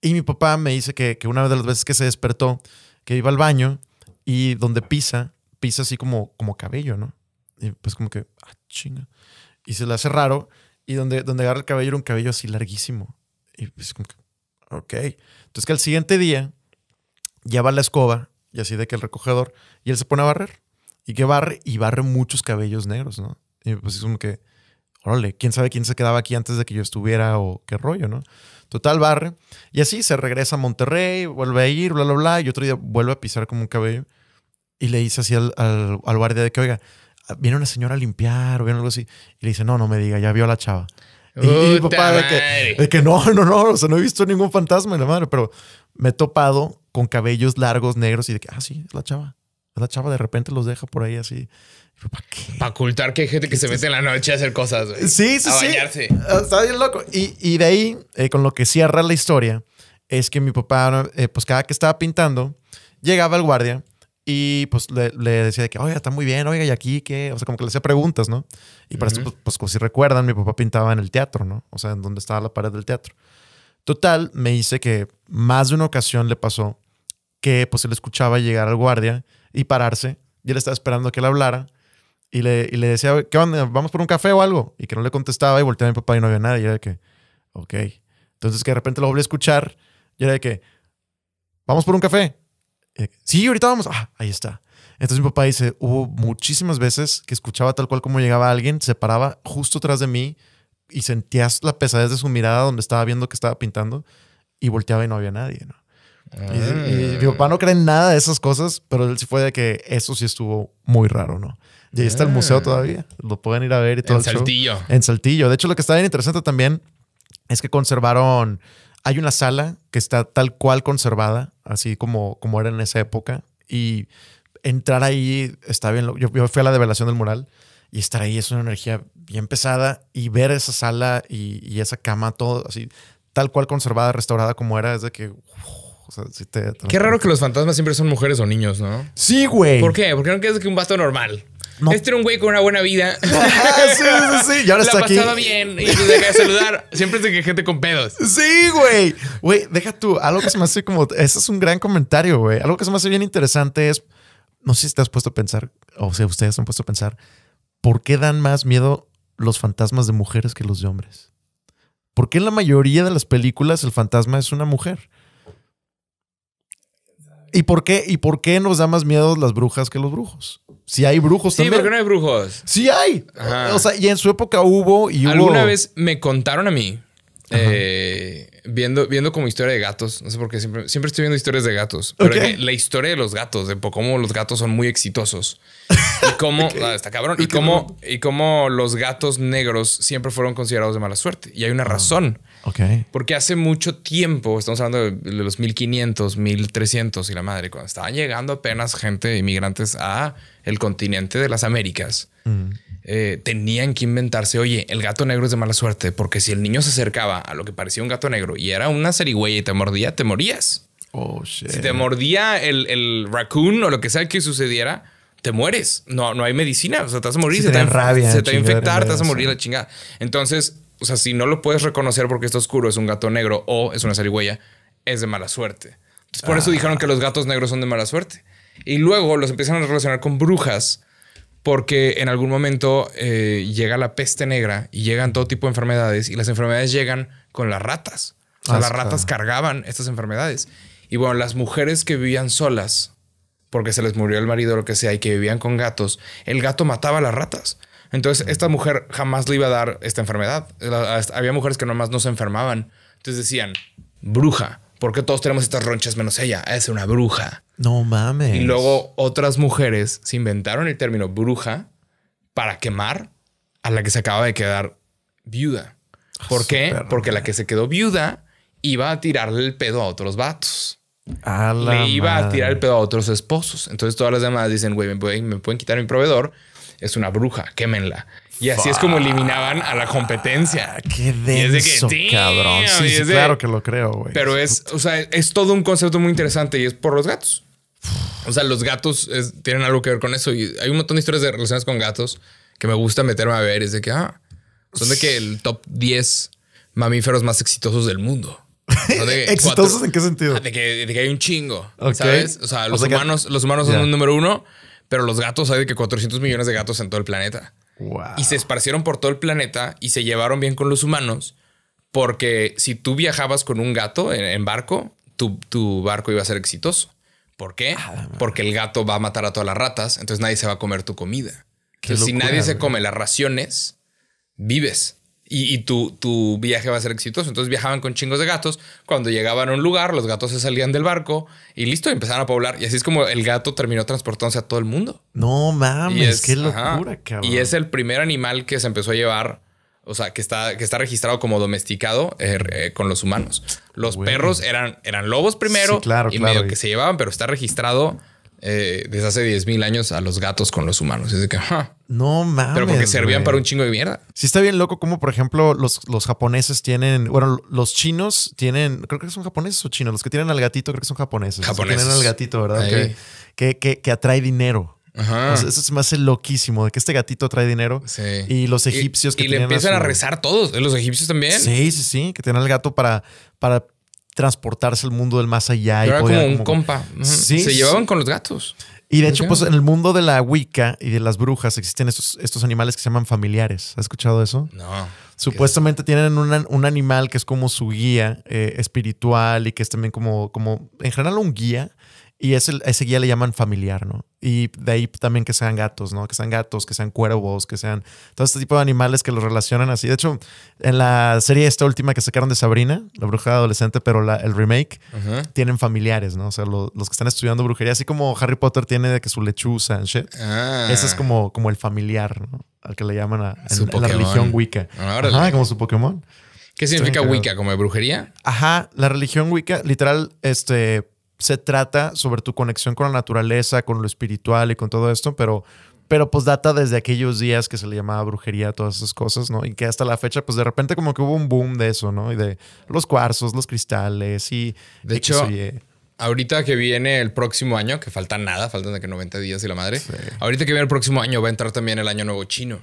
Y mi papá me dice que, una de las veces que se despertó, que iba al baño y donde pisa, pisa así como, como cabello, ¿no? Y pues como que, ah, chinga y se le hace raro. Y donde, donde agarra el cabello era un cabello así larguísimo. Y es como que, ok. Entonces que al siguiente día ya la escoba y así de que el recogedor y él se pone a barrer. Y que barre y barre muchos cabellos negros, ¿no? Y pues es como que, órale, quién sabe quién se quedaba aquí antes de que yo estuviera o qué rollo, ¿no? Total, barre. Y así se regresa a Monterrey, vuelve a ir, bla, bla, bla. Y otro día vuelve a pisar como un cabello. Y le dice así al, al, al guardia de que, oiga, Ah, viene una señora a limpiar o algo así. Y le dice, no, no me diga, ya vio a la chava. Y, mi papá, de que, no, no, no, o sea, no he visto ningún fantasma en la madre, pero me he topado con cabellos largos, negros y de que, ah, sí, es la chava. la chava, de repente los deja por ahí así. ¿Para qué? Para ocultar que hay gente que se mete en la noche a hacer cosas. Sí, sí, sí. Bañarse. Ah, bien loco. Y, de ahí, eh, con lo que cierra la historia, es que mi papá, eh, pues cada que estaba pintando, llegaba el guardia y pues le, decía de que, oiga, está muy bien, oiga, ¿y aquí qué? O sea, como que le hacía preguntas, ¿no? Y para esto, pues, pues, como si recuerdan, mi papá pintaba en el teatro, ¿no? O sea, en donde estaba la pared del teatro. Total, me dice que más de una ocasión le pasó que pues él escuchaba llegar al guardia y pararse, y él estaba esperando que él hablara, y le, y le decía, ¿qué onda? ¿Vamos por un café o algo? Y que no le contestaba, y volteaba mi papá y no había nada, y era de que, ok. Entonces que de repente lo volví a escuchar, y era de que, ¿vamos por un café? Eh, sí, ahorita vamos, ah, ahí está. Entonces mi papá dice, hubo muchísimas veces que escuchaba tal cual como llegaba alguien, se paraba justo atrás de mí y sentías la pesadez de su mirada donde estaba viendo que estaba pintando y volteaba y no había nadie, ¿no? Y, ah. mi papá no cree en nada de esas cosas, pero él sí fue de que eso sí estuvo muy raro, ¿no? Y ahí está el museo ah. todavía, lo pueden ir a ver y todo. En el Saltillo. En Saltillo. De hecho, lo que está bien interesante también es que conservaron hay una sala que está tal cual conservada, así como, como era en esa época. Y entrar ahí está bien. Yo, fui a la develación del mural y estar ahí es una energía bien pesada. Y ver esa sala y, esa cama, todo así, tal cual conservada, restaurada como era, es de que. Qué raro que los fantasmas siempre son mujeres o niños, ¿no? Sí, güey. ¿Por qué? Porque no crees que un vasto normal. Este era un güey con una buena vida. [LAUGHS] Ah, sí, sí, sí. Y ahora está aquí. pasaba bien y te pues dejé saludar. Siempre te que gente con pedos. Sí, güey. Güey, deja tú. Algo que se me hace como... Ese es un gran comentario, güey. Algo que se me hace bien interesante es... No sé si te has puesto a pensar, o sea, ustedes se han puesto a pensar, ¿por qué dan más miedo los fantasmas de mujeres que los de hombres? ¿Por qué en la mayoría de las películas el fantasma es una mujer? ¿Y por qué, y por qué nos da más miedo las brujas que los brujos? Si hay brujos también. Sí, porque no hay brujos. Sí hay. O sea, y en su época hubo y hubo... Alguna vez me contaron a mí, eh, viendo, viendo como historia de gatos, no sé por qué siempre, estoy viendo historias de gatos, pero la historia de los gatos, de cómo los gatos son muy exitosos [LAUGHS] y cómo, ah, y cómo, los gatos negros siempre fueron considerados de mala suerte. Y hay una razón. Porque hace mucho tiempo, estamos hablando de los 1500, 1300 y la madre, cuando estaban llegando apenas gente, inmigrantes a el continente de las Américas, mm. eh, tenían que inventarse, oye, el gato negro es de mala suerte, porque si el niño se acercaba a lo que parecía un gato negro y era una serigüey y te mordía, te morías. Oh, shit. Si te mordía el, el raccoon o lo que sea que sucediera, te mueres. No, no hay medicina. O sea, te vas a morir. te, Se te va a infectar, te vas a morir la chingada. Entonces, o sea, si no lo puedes reconocer porque está oscuro, es un gato negro o es una zarigüeya, es de mala suerte. por eso ah. dijeron que los gatos negros son de mala suerte. Y luego los empiezan a relacionar con brujas porque en algún momento eh, llega la peste negra y llegan todo tipo de enfermedades y las enfermedades llegan con las ratas. O sea, ah, las ratas cargaban estas enfermedades. Y bueno, las mujeres que vivían solas, porque se les murió el marido o lo que sea, y que vivían con gatos, el gato mataba a las ratas. Entonces, esta mujer jamás le iba a dar esta enfermedad. Había mujeres que nomás no se enfermaban. Entonces decían, bruja, Porque todos tenemos estas ronchas menos ella? Es una bruja. No mames. Y luego otras mujeres se inventaron el término bruja para quemar a la que se acaba de quedar viuda. Ah, ¿Por qué? Porque la que se quedó viuda iba a tirarle el pedo a otros vatos. le iba a tirar el pedo a otros esposos. Entonces todas las demás dicen, güey, me, pueden quitar mi proveedor es una bruja, quémenla. Y así es como eliminaban a la competencia. Qué denso, es de que, cabrón. Sí, claro que lo creo, güey. Pero es, o sea, es todo un concepto muy interesante y es por los gatos. O sea, los gatos tienen algo que ver con eso y hay un montón de historias de relaciones con gatos que me gusta meterme a ver. Es de que, ah, son de que el top 10 mamíferos más exitosos del mundo. [LAUGHS] ¿Exitosos en qué sentido? Ah, de, que, hay un chingo, ¿sabes? O sea, los humanos, los humanos son el número uno, pero los gatos, hay de que 400 millones de gatos en todo el planeta. Y se esparcieron por todo el planeta y se llevaron bien con los humanos porque si tú viajabas con un gato en, barco, tu, barco iba a ser exitoso. ¿Por qué? porque el gato va a matar a todas las ratas, entonces nadie se va a comer tu comida. si nadie se come las raciones, vives y, tu, viaje va a ser exitoso. Entonces viajaban con chingos de gatos. Cuando llegaban a un lugar, los gatos se salían del barco y listo, empezaban empezaron a poblar. Y así es como el gato terminó transportándose a todo el mundo. No mames, qué locura, cabrón. Y es el primer animal que se empezó a llevar. O sea, que está, que está registrado como domesticado eh, eh, con los humanos. Los perros eran, eran lobos primero claro, y medio que se llevaban, pero está registrado eh, desde hace 10.000 años a los gatos con los humanos. Es de que, ajá. No mames. Pero porque servían para un chingo de mierda. Sí, está bien loco como, por ejemplo, los, los japoneses tienen. Bueno, los chinos tienen. Creo que son japoneses o chinos. Los que tienen al gatito, creo que son japoneses. Japoneses. que tienen al gatito, ¿verdad? Que, que, que, atrae dinero. Ajá. eso se me hace loquísimo, de que este gatito atrae dinero. Sí. Y los egipcios y, que... Y le empiezan a, rezar todos, ¿eh? los egipcios también. Sí, sí, sí, que tienen al gato para, para transportarse al mundo del más allá. y era como un compa. Se llevaban con los gatos. Y de hecho, pues en el mundo de la Wicca y de las brujas existen estos, estos animales que se llaman familiares. ¿Has escuchado eso? No. Supuestamente tienen un animal que es como su guía eh, espiritual y que es también como, como, en general, un guía y ese, ese guía le llaman familiar, ¿no? Y de ahí también que sean gatos, ¿no? Que sean gatos, que sean cuervos, que sean todo este tipo de animales que los relacionan así. De hecho, en la serie esta última que sacaron de Sabrina, la bruja adolescente, pero el remake, tienen familiares, ¿no? O sea, los que están estudiando brujería, así como Harry Potter tiene de que su lechuza shit. Ah. Ese es como, como el familiar, ¿no? Al que le llaman en, la religión Wicca. Ah, Ajá, como su Pokémon. ¿Qué significa Wicca? ¿Como de brujería? Ajá, la religión Wicca, literal, este, se trata sobre tu conexión con la naturaleza, con lo espiritual y con todo esto, pero, pero pues data desde aquellos días que se le llamaba brujería, todas esas cosas, ¿no? Y que hasta la fecha, pues de repente como que hubo un boom de eso, ¿no? Y de los cuarzos, los cristales y... De hecho, ahorita que viene el próximo año, que falta nada, faltan de que 90 días y la madre, ahorita que viene el próximo año va a entrar también el año nuevo chino.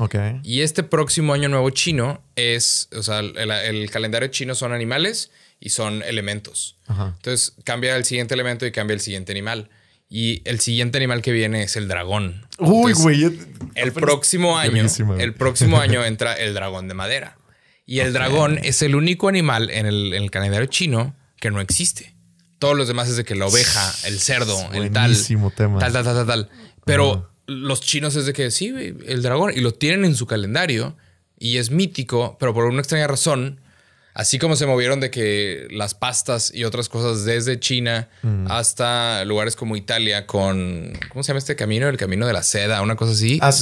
Ok. Y este próximo año nuevo chino es, o sea, el calendario chino son animales y son elementos. Entonces cambia el siguiente elemento y cambia el siguiente animal. Y el siguiente animal que viene es el dragón. Uy, güey. El próximo año, el próximo año entra el dragón de madera. Y el dragón es el único animal en el, calendario chino que no existe. Todos los demás es de que la oveja, el cerdo, el tal, tal, tal, tal, tal, Pero los chinos es de que sí, el dragón. Y lo tienen en su calendario y es mítico, pero por una extraña razón así como se movieron de que las pastas y otras cosas desde China mm. hasta lugares como Italia con, ¿cómo se llama este camino? El camino de la seda, una cosa así. Ah,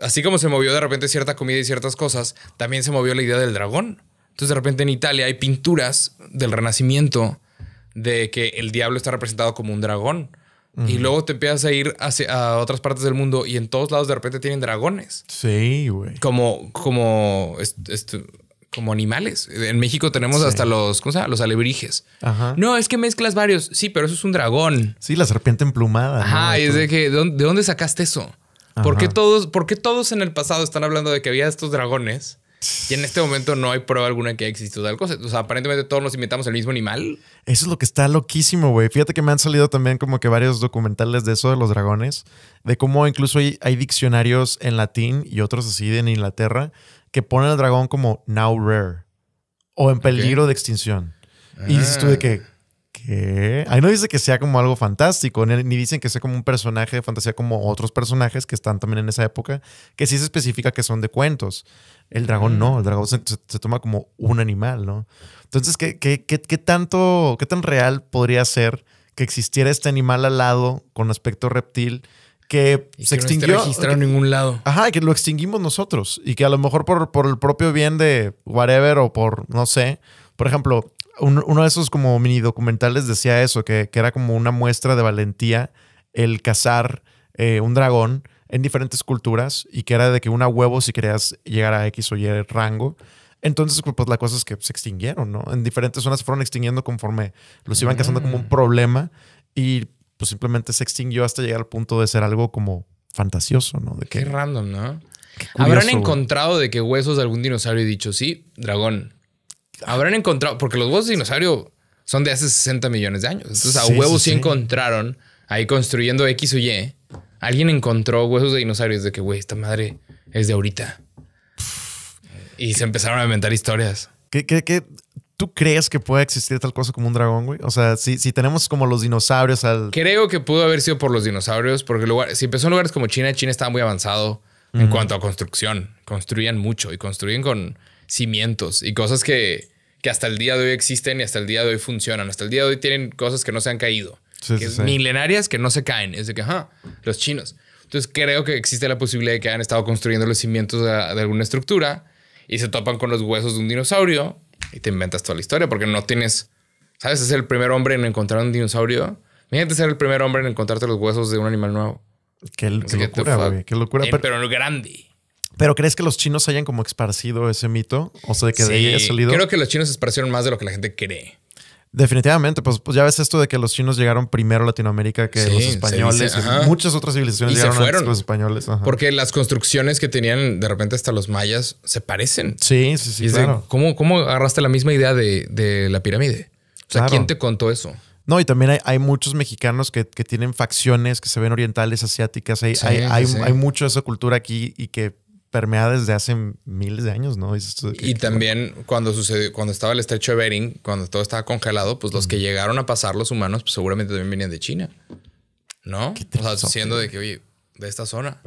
así como se movió de repente cierta comida y ciertas cosas, también se movió la idea del dragón. Entonces de repente en Italia hay pinturas del Renacimiento de que el diablo está representado como un dragón. Y luego te empiezas a ir hacia, a otras partes del mundo y en todos lados de repente tienen dragones. Sí, güey. Como, como, como animales. En México tenemos hasta los, ¿cómo se llama? Los alebrijes. No, es que mezclas varios. Sí, pero eso es un dragón. Sí, la serpiente emplumada. Ajá, es de que, ¿de dónde sacaste eso? ¿Por qué, todos, ¿Por todos en el pasado están hablando de que había estos dragones? Y en este momento no hay prueba alguna que haya existido tal cosa. O sea, aparentemente todos nos inventamos el mismo animal. Eso es lo que está loquísimo, güey. Fíjate que me han salido también como que varios documentales de eso de los dragones, de cómo incluso hay, diccionarios en latín y otros así en Inglaterra, que ponen al dragón como now rare o en peligro de extinción. Y dices tú de ah. que, ¿qué? Ahí no dice que sea como algo fantástico, ni, dicen que sea como un personaje de fantasía como otros personajes que están también en esa época, que sí se especifica que son de cuentos. El dragón mm. no, el dragón se, toma como un animal, ¿no? Entonces, ¿qué, qué, qué tanto, qué tan real podría ser que existiera este animal al lado con aspecto reptil? que se que extinguió. No en ningún lado. Ajá, que lo extinguimos nosotros y que a lo mejor por, el propio bien de whatever o por, no sé, por ejemplo, uno de esos como mini documentales decía eso, que, era como una muestra de valentía el cazar eh, un dragón en diferentes culturas y que era de que una huevo si querías llegar a X o Y rango. Entonces, pues, pues la cosa es que se extinguieron, ¿no? En diferentes zonas fueron extinguiendo conforme los iban cazando como un mm. problema. Y pues simplemente se extinguió hasta llegar al punto de ser algo como fantasioso, ¿no? De Qué random, ¿no? Habrán encontrado de que huesos de algún dinosaurio y dicho, sí, dragón. Habrán encontrado, porque los huesos de dinosaurio son de hace 60 millones de años. Entonces, a huevos sí, encontraron, ahí construyendo X o Y, alguien encontró huesos de dinosaurios de que, güey, esta madre es de ahorita. y se empezaron a inventar historias. qué, qué? ¿Tú crees que puede existir tal cosa como un dragón, güey? O sea, si, si tenemos como los dinosaurios al. Creo que pudo haber sido por los dinosaurios, porque lugar, si empezó en lugares como China, China estaba muy avanzado en cuanto a construcción. Construían mucho y construyen con cimientos y cosas que, hasta el día de hoy existen y hasta el día de hoy funcionan. Hasta el día de hoy tienen cosas que no se han caído. milenarias que no se caen. Es de que, ajá, los chinos. Entonces creo que existe la posibilidad de que hayan estado construyendo los cimientos de alguna estructura y se topan con los huesos de un dinosaurio y te inventas toda la historia porque no tienes, ¿sabes? Es el primer hombre en encontrar un dinosaurio. Imagínate ser el primer hombre en encontrarte los huesos de un animal nuevo. Qué, locura, güey. Qué locura. Eh, pero, grande. ¿Pero crees que los chinos hayan como esparcido ese mito? O sea, que de ahí haya salido. Creo que los chinos esparcieron más de lo que la gente cree. Definitivamente, pues, pues, ya ves esto de que los chinos llegaron primero a Latinoamérica que los españoles. muchas otras civilizaciones llegaron fueron, antes los españoles. Porque las construcciones que tenían de repente hasta los mayas se parecen. Sí, sí, sí. ¿cómo, ¿Cómo agarraste la misma idea de, la pirámide? O sea, ¿quién te contó eso? No, y también hay, hay muchos mexicanos que, tienen facciones que se ven orientales, asiáticas. Hay, hay, hay, mucho de esa cultura aquí y que permeada desde hace miles de años, ¿no? y, también cuando sucedió, cuando estaba el estrecho de Bering, cuando todo estaba congelado, pues los que llegaron a pasar los humanos, pues seguramente también venían de China, ¿no? O sea, siendo de que, oye, de esta zona.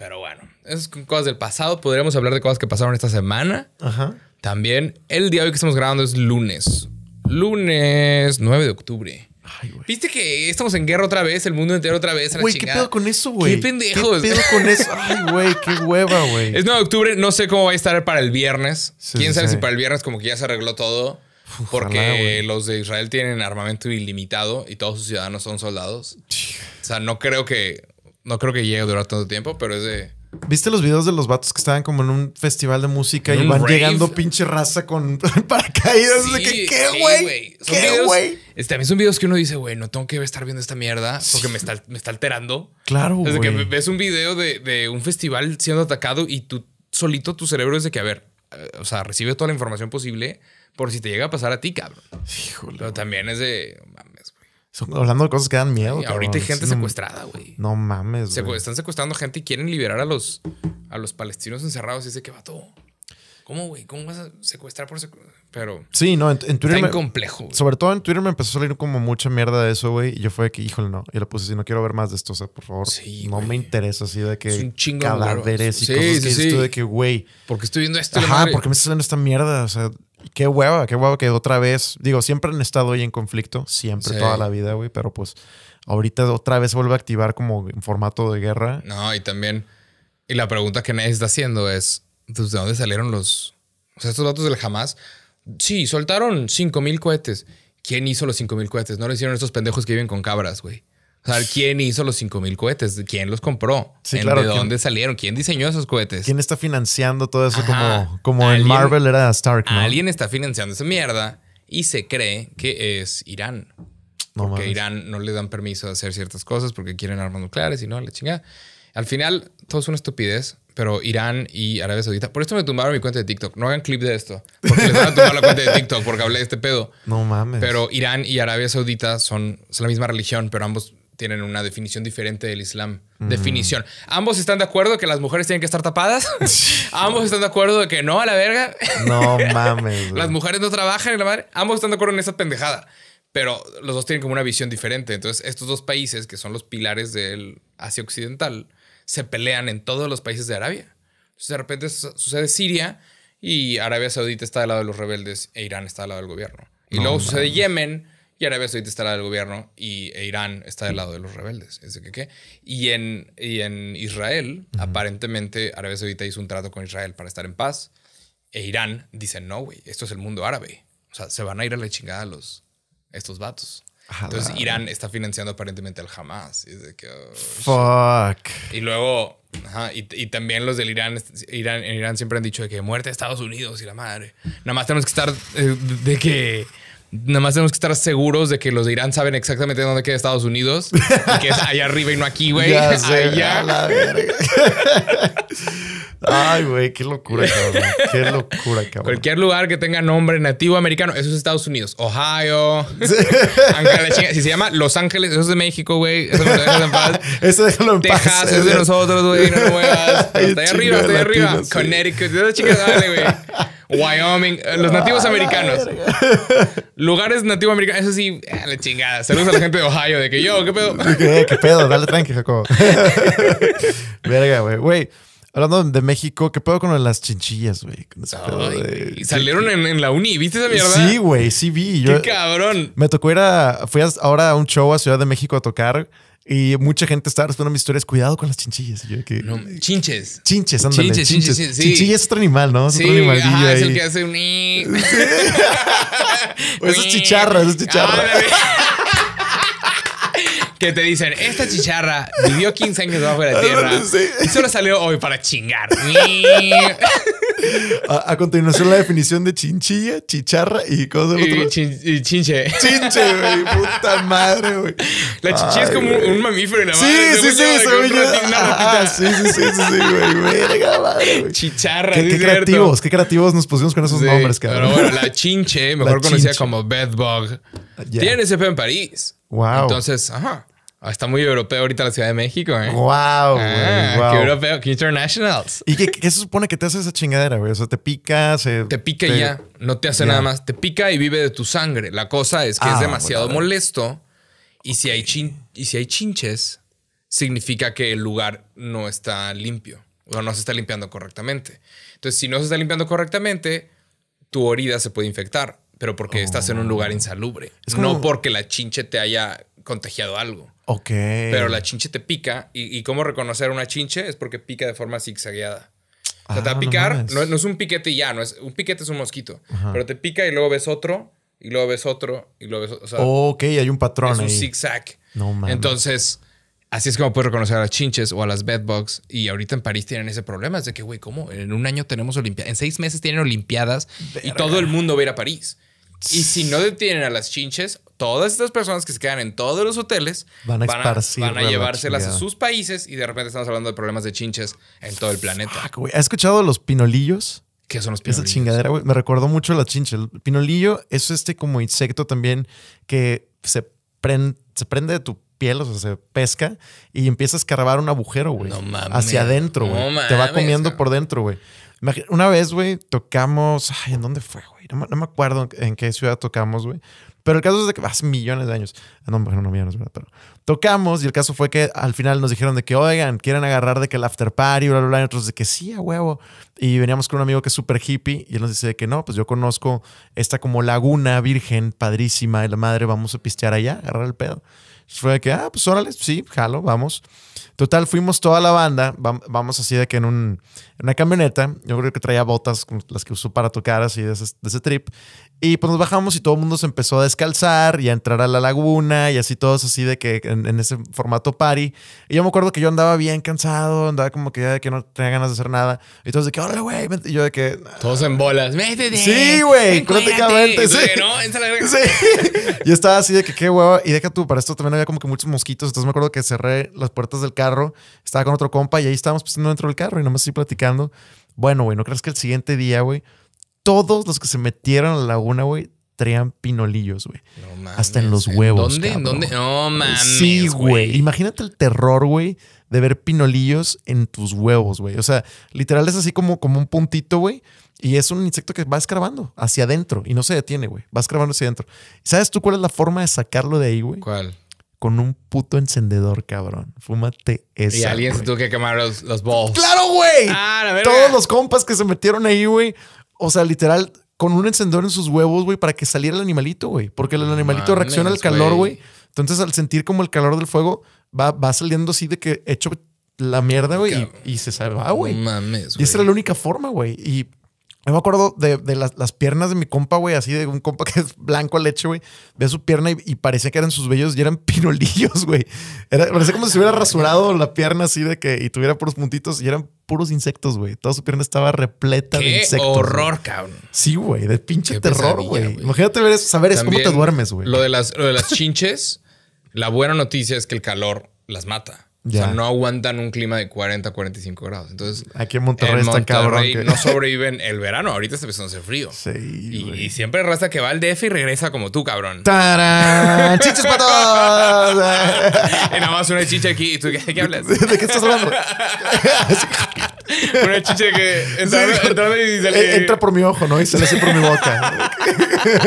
Pero bueno, esas cosas del pasado. Podríamos hablar de cosas que pasaron esta semana. Ajá. También el día de hoy que estamos grabando es lunes. Lunes 9 de octubre. Viste que estamos en guerra otra vez, el mundo entero otra vez. Güey, ¿qué pedo con eso, güey? Qué pendejos. ¿Qué pedo con eso? [LAUGHS] Ay, güey, qué hueva, güey. Es 9 de octubre, no sé cómo va a estar para el viernes. Quién sabe si para el viernes, como que ya se arregló todo. porque los de Israel tienen armamento ilimitado y todos sus ciudadanos son soldados. O sea, no creo que. No creo que llegue a durar tanto tiempo, pero es de. ¿Viste los videos de los vatos que estaban como en un festival de música y van llegando pinche raza con [LAUGHS] paracaídas? ¿Qué, güey? ¿Qué, güey? Este, también son videos que uno dice, güey, no tengo que estar viendo esta mierda porque me está, alterando. Claro, güey. Desde que ves un video de, de, un festival siendo atacado y tú solito tu cerebro es de que, a ver, eh, o sea, recibe toda la información posible por si te llega a pasar a ti, cabrón. Híjole. Pero también es de, hablando de cosas que dan miedo. ahorita hay gente secuestrada, güey. No, mames, güey. están secuestrando gente y quieren liberar a los, a los palestinos encerrados. Y dice que va todo. ¿Cómo, güey? ¿Cómo vas a secuestrar por secuestrar? Pero. Sí, no, en, Twitter. complejo. Sobre todo en Twitter me empezó a salir como mucha mierda de eso, güey. Y yo fue que, híjole, no. Y le puse si no quiero ver más de esto, o sea, por favor. Sí, no me interesa así de que. Es un chingo Cadáveres y sí, cosas sí, que sí. de que, güey. Porque estoy viendo esto. Ajá, porque me está saliendo esta mierda. O sea, qué hueva, qué hueva que otra vez. Digo, siempre han estado ahí en conflicto, siempre, toda la vida, güey. Pero pues ahorita otra vez vuelve a activar como en formato de guerra. No, y también. Y la pregunta que nadie está haciendo es entonces, pues, ¿de dónde salieron los... O sea, estos datos del jamás? sí, soltaron 5.000 cohetes. ¿Quién hizo los 5.000 cohetes? No lo hicieron estos pendejos que viven con cabras, güey. O sea, ¿quién hizo los 5000 cohetes? ¿Quién los compró? Sí, ¿De dónde salieron? ¿Quién diseñó esos cohetes? ¿Quién está financiando todo eso como, como en Marvel era Stark? Alguien está financiando esa mierda y se cree que es Irán. porque Irán no le dan permiso de hacer ciertas cosas porque quieren armas nucleares y no, la chingada. Al final, todo es una estupidez pero Irán y Arabia Saudita. Por esto me tumbaron mi cuenta de TikTok. No hagan clip de esto. Porque les van a tumbar la cuenta de TikTok porque hablé de este pedo. No mames. Pero Irán y Arabia Saudita son, la misma religión, pero ambos tienen una definición diferente del Islam. Mm. Definición. Ambos están de acuerdo que las mujeres tienen que estar tapadas. [LAUGHS] Ambos están de acuerdo de que no a la verga. No mames. las mujeres no trabajan en la madre. Ambos están de acuerdo en esa pendejada. Pero los dos tienen como una visión diferente. Entonces, estos dos países que son los pilares del Asia Occidental se pelean en todos los países de Arabia. Entonces de repente sucede Siria y Arabia Saudita está al lado de los rebeldes e Irán está al lado del gobierno. Y luego sucede Yemen y Arabia Saudita está al lado del gobierno y e Irán está del lado de los rebeldes. ¿qué? Y, en, en Israel, aparentemente Arabia Saudita hizo un trato con Israel para estar en paz. E Irán dice, no, güey, esto es el mundo árabe. O sea, se van a ir a la chingada los, estos vatos. Entonces Irán está financiando aparentemente al Hamas. Y, oh, Fuck. y luego, ajá, y, y, también los del Irán, Irán, en Irán siempre han dicho de que muerte a Estados Unidos y la madre. Nada más tenemos que estar eh, de que... Nada más tenemos que estar seguros de que los de Irán saben exactamente dónde queda Estados Unidos. y que es allá arriba y no aquí, güey. [LAUGHS] allá. [LAUGHS] Ay, güey, qué locura, cabrón. Qué locura, cabrón. Cualquier lugar que tenga nombre nativo americano, eso es Estados Unidos. Ohio. si se llama Los Ángeles, eso es de México, güey. Eso lo paz. [LAUGHS] Eso déjalo en paz. es de nosotros, güey. No lo Está [LAUGHS] arriba, está ahí arriba. Connecticut. Esas chicas, dale, güey. Wyoming, eh, los nativos americanos. Lugares nativo americanos, eso sí, eh, la chingada. Saludos a la gente de Ohio, de que yo, ¿qué pedo? Eh, ¿Qué, pedo? Dale tranqui, Jacob. [LAUGHS] Verga, güey. Güey. Hablando de México, ¿qué pedo con las chinchillas, güey? Y salieron en, la uni, ¿viste esa mierda? Sí, güey, sí vi. Yo, ¡Qué cabrón! Me tocó ir a. Fui ahora a un show a Ciudad de México a tocar. Y mucha gente estaba respondiendo a mis historias. Cuidado con las chinchillas. Yo, que, chinches. Chinches, ándale. Chinches, chinches. chinches sí. Chinchilla es otro animal, ¿no? Es otro animalillo ajá, es el que hace un. [LAUGHS] [LAUGHS] eso pues es chicharra, eso es chicharra que te dicen, esta chicharra vivió 15 años debajo de la [LAUGHS] tierra y solo salió hoy para chingar. [LAUGHS] A, continuación la definición de chinchilla, chicharra y cosas y, chin, y chinche. Chinche, güey. Puta madre, güey. La chinchilla es como un, mamífero y la sí, Sí, sí, sí. sí, sí, sí, sí, sí, güey. [LAUGHS] Chicharra, qué, qué creativos, qué creativos nos pusimos con esos nombres, cabrón. Pero bueno, la chinche, mejor conocida como bedbug. tiene tiene ese en París. Wow. Entonces, ajá. Ah, está muy europeo ahorita la Ciudad de México, ¿eh? ¡Wow! Ah, ¡Qué europeo! ¡Qué internationals! ¿Y qué, se supone que te hace esa chingadera, güey? O sea, te pica, se... Te pica ya. No te hace nada más. Te pica y vive de tu sangre. La cosa es que es ah, demasiado molesto. Y, si hay y si hay chinches, significa que el lugar no está limpio. O no se está limpiando correctamente. Entonces, si no se está limpiando correctamente, tu herida se puede infectar. Pero porque estás en un lugar oh. insalubre. No porque la chinche te haya contagiado algo. Ok. Pero la chinche te pica. ¿Y, cómo reconocer una chinche? Es porque pica de forma zigzagueada. O sea, te va a ah, picar, no, es un piquete y ya, no es, un piquete es un mosquito. Pero te pica y luego ves otro, y luego ves otro, y luego ves otro. ok, hay un patrón. Es un zigzag. No mames. Entonces, así es como puedes reconocer a las chinches o a las bugs. Y ahorita en París tienen ese problema. Es de que, güey, ¿cómo? En un año tenemos Olimpiadas. En seis meses tienen Olimpiadas y todo el mundo va a ir a París. Y si no detienen a las chinches, todas estas personas que se quedan en todos los hoteles van a, llevarse a, a llevárselas a sus países y de repente estamos hablando de problemas de chinches en todo el planeta. Ha ¿Has escuchado los pinolillos? ¿Qué son los pinolillos? Esa chingadera, güey. Me recordó mucho la chinche. El pinolillo es este como insecto también que se, prende, se prende de tu piel, o sea, se pesca y empieza a escarbar un agujero, güey. No mames. Hacia adentro, güey. No Te va comiendo por dentro, güey. Una vez, güey, tocamos. Ay, ¿en dónde fue, güey? No, no me acuerdo en qué ciudad tocamos, güey. Pero el caso es de que hace millones de años. Ah, no, no millones, Pero tocamos y el caso fue que al final nos dijeron de que, oigan, quieren agarrar de que el after party, bla, bla, bla. Y otros de que sí, a huevo. Y veníamos con un amigo que es súper hippie y él nos dice de que no, pues yo conozco esta como laguna virgen, padrísima, de la madre, vamos a pistear allá, agarrar el pedo. fue de que, ah, pues órale, sí, jalo, vamos. Total, fuimos toda la banda, vamos así de que en, un, en una camioneta, yo creo que traía botas las que usó para tocar así de ese, de ese trip, y pues nos bajamos y todo el mundo se empezó a descalzar y a entrar a la laguna y así todos así de que en, ese formato party. Y yo me acuerdo que yo andaba bien cansado, andaba como que ya de que no tenía ganas de hacer nada. Y todos de que, órale, güey. Y yo de que... Todos en bolas. Métete. Sí, güey. Prácticamente, sí. ¿no? [LAUGHS] yo estaba así de que qué huevo. Y deja tú, para esto también había como que muchos mosquitos. Entonces me acuerdo que cerré las puertas del carro. Estaba con otro compa y ahí estábamos pisando pues, dentro del carro y nomás así platicando. Bueno, güey, ¿no crees que el siguiente día, güey todos los que se metieron a la laguna, güey, traían pinolillos, güey. No mames, Hasta en los huevos. ¿Dónde? ¿Dónde? No mames. Sí, güey. Imagínate el terror, güey, de ver pinolillos en tus huevos, güey. O sea, literal es así como, como un puntito, güey. Y es un insecto que va escarbando hacia adentro y no se detiene, güey. Va escarbando hacia adentro. ¿Sabes tú cuál es la forma de sacarlo de ahí, güey? ¿Cuál? Con un puto encendedor, cabrón. Fúmate ese. Y alguien se tuvo que quemar los, los ¡Claro, güey! Ah, todos los compas que se metieron ahí, güey o sea, literal, con un encendedor en sus huevos, güey, para que saliera el animalito, güey. Porque el animalito reacciona al calor, güey. Entonces, al sentir como el calor del fuego, va, va saliendo así de que hecho la mierda, güey, y, se salva, güey. Mames, güey. Y esa era la única forma, güey. Y yo me acuerdo de, las, las, piernas de mi compa, güey, así de un compa [LAUGHS] que es blanco a leche, güey. Ve su pierna y, parecía que eran sus vellos y eran [LAUGHS] pinolillos, güey. parecía como si hubiera rasurado la pierna así de que y tuviera puros puntitos y eran puros insectos, güey. Toda su pierna estaba repleta de insectos. horror, cabrón! Sí, güey, de pinche terror, güey. Imagínate ver saber es cómo te duermes, güey. Lo, lo de las [LAUGHS] chinches, la buena noticia es que el calor las mata. O sea, no aguantan un clima de 40, 45 grados. Entonces, aquí en Monterrey, está cabrón. Que... No sobreviven el verano. Ahorita está empezando a hacer frío. Sí. Y, siempre raza que va al DF y regresa como tú, cabrón. ¡Tarán! ¡Chiches para todos! [LAUGHS] y nada más una chicha aquí. ¿De tú qué, hablas? ¿De qué estás hablando? una chicha que entra, y e- entra por mi ojo, ¿no? Y sale hace por mi boca.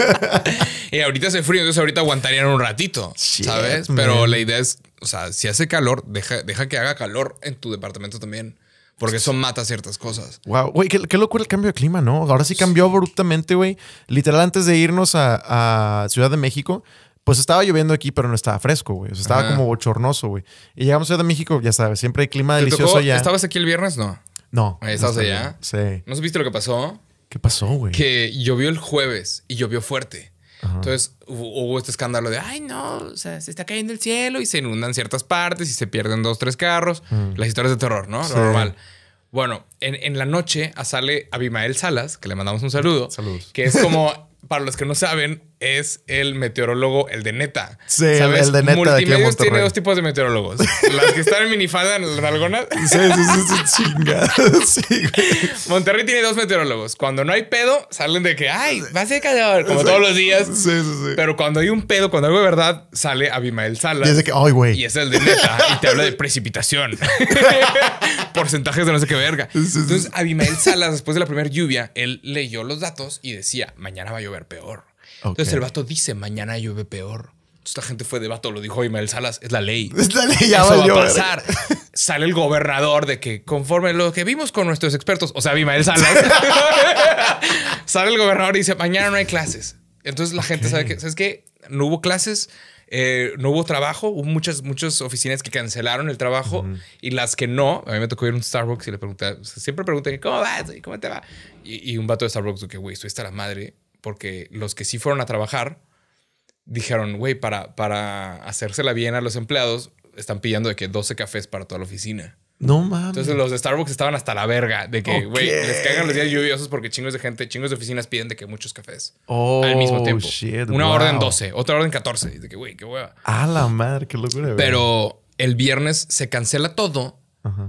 [LAUGHS] y ahorita hace frío, entonces ahorita aguantarían un ratito, ¿sabes? Pero la idea es o sea, si hace calor, deja, que haga calor en tu departamento también. Porque eso mata ciertas cosas. Wow, güey, qué, locura el cambio de clima, ¿no? Ahora sí cambió abruptamente, güey. Literal, antes de irnos a, Ciudad de México, pues estaba lloviendo aquí, pero no estaba fresco, güey. O sea, estaba como bochornoso, güey. Y llegamos a Ciudad de México, ya sabes, siempre hay clima delicioso allá. ¿Estabas aquí el viernes? No. No. ¿Estabas allá? Sí. ¿No supiste lo que pasó? ¿Qué pasó, güey? Que llovió el jueves y llovió fuerte. Entonces hubo, este escándalo de, ay, no, o sea, se está cayendo el cielo y se inundan ciertas partes y se pierden dos, tres carros. Mm. Las historias de terror, ¿no? normal. Bueno, en, la noche sale Abimael Salas, que le mandamos un saludo. Que es como, para los que no saben, es el meteorólogo, el de neta. Sí, el de neta. de aquí Monterrey. tiene dos tipos de meteorólogos. Las que están en minifada en la nalgonas. Sí, sí, sí, Monterrey tiene dos meteorólogos. Cuando no hay pedo, salen de que, ay, va a ser calor, como todos los días. Pero cuando hay un pedo, cuando algo de verdad, sale Abimael Salas. Y es que, ay, güey. Y es el de neta. y te habla de precipitación. [LAUGHS] Porcentajes de no sé qué verga. Entonces, Abimael Salas, después de la primera lluvia, él leyó los datos y decía, mañana va a llover peor. Entonces el vato dice, mañana llueve peor. Esta gente fue de vato, lo dijo Imael Salas, es la ley. Es la ley, ya va a Sale el gobernador de que conforme lo que vimos con nuestros expertos, o sea, Imael Salas, [LAUGHS] sale el gobernador y dice, mañana no hay clases. Entonces la gente sabe que, ¿sabes qué? No hubo clases, eh, no hubo trabajo, hubo muchas, muchas oficinas que cancelaron el trabajo y las que no, a mí me tocó ir a un Starbucks y le pregunté, siempre preguntan, ¿cómo vas? ¿Cómo te va? Y, un vato de Starbucks, que, güey, estoy hasta la madre porque los que sí fueron a trabajar dijeron, güey, para, para hacérsela bien a los empleados, están pidiendo de que 12 cafés para toda la oficina. No mames. Entonces los de Starbucks estaban hasta la verga de que, güey, les cagan los días lluviosos porque chingos de gente, chingos de oficinas piden de que muchos cafés. Oh, al mismo tiempo. Una orden 12, otra orden 14. De que, güey, qué hueva. A la madre, qué locura. Pero el viernes se cancela todo,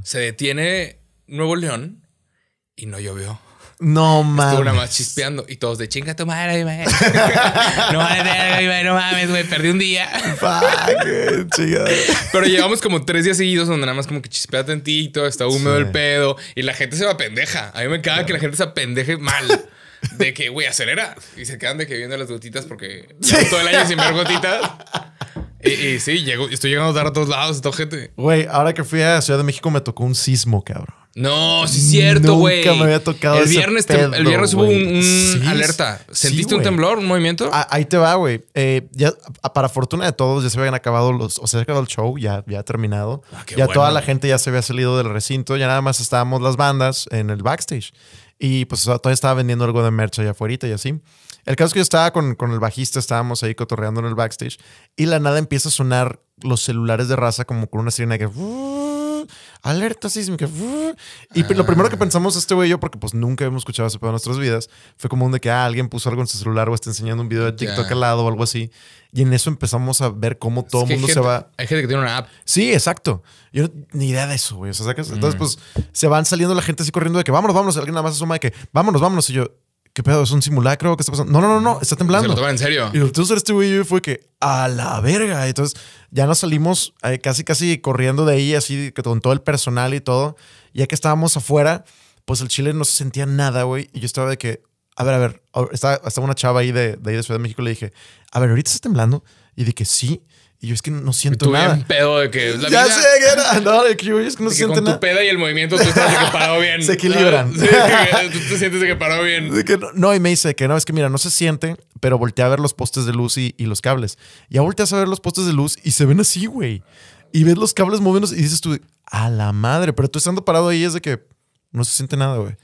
se detiene Nuevo León y no llovió. No mames. Estuvo nada más chispeando y todos de chinga tu [LAUGHS] No mames, no mames, güey, perdí un día. Pero llevamos como tres días seguidos donde nada más como que chispea atentito está húmedo el pedo y la gente se va pendeja. A mí me caga que la gente se pendeje mal. De que, güey, acelera. Y se quedan de que viendo las gotitas porque todo el año sin ver gotitas. Y, sí, llego, estoy llegando a dar a todos lados, toda gente. Güey, ahora que fui a Ciudad de México me tocó un sismo, cabrón. No, sí es cierto, güey. Nunca me había tocado El viernes, el viernes hubo un, alerta. ¿Sentiste un temblor, un movimiento? Ah, ahí te va, güey. Eh, ya, para fortuna de todos, ya se habían acabado los. O sea, se acabado el show, ya, ya ha terminado. Ah, ya toda la gente ya se había salido del recinto, ya nada más estábamos las bandas en el backstage. Y pues todavía estaba vendiendo algo de merch allá afuera y así. El caso es que yo estaba con, con el bajista, estábamos ahí cotorreando en el backstage. Y la nada empieza a sonar los celulares de raza como con una sirena que alerta sísmica. Y ah. lo primero que pensamos este güey y yo, porque pues nunca hemos escuchado ese pedo en nuestras vidas, fue como de que ah, alguien puso algo en su celular o está enseñando un video de TikTok al lado o algo así. Y en eso empezamos a ver cómo todo el mundo se va. Hay gente que tiene una app. Sí, exacto. Yo ni idea de eso, güey. Mm. Entonces, pues se van saliendo la gente así corriendo de que vámonos, vámonos. Alguien nada más asoma de que vámonos, vámonos. Y yo, ¿qué pedo? ¿Es un simulacro? ¿Qué está pasando? No, no, no, no, está temblando. Se lo toman en serio. Y entonces este güey fue que, a la verga. Entonces ya nos salimos eh, casi, casi corriendo de ahí, así con todo el personal y todo. Ya que estábamos afuera, pues el chile no se sentía nada, güey. Y yo estaba de que, a ver, a ver, oh, estaba, una chava ahí de, de ahí de Ciudad de México, le dije, a ver, ahorita está temblando. Y dije, sí. Y yo es que no siento y Tuve nada. pedo de que la ya sé que era. No, de que yo es que no siento con nada. Tu peda y el movimiento tú estás de que parado bien. [LAUGHS] se equilibran. Ah, sí, tú te sientes de que paró bien. no, y me dice que no, es que mira, no se siente, pero volteé a ver los postes de luz y, los cables. Ya volteas a ver los postes de luz y se ven así, güey. Y ves los cables moviéndose y dices tú, a la madre, pero tú estando parado ahí es de que no se siente nada, güey.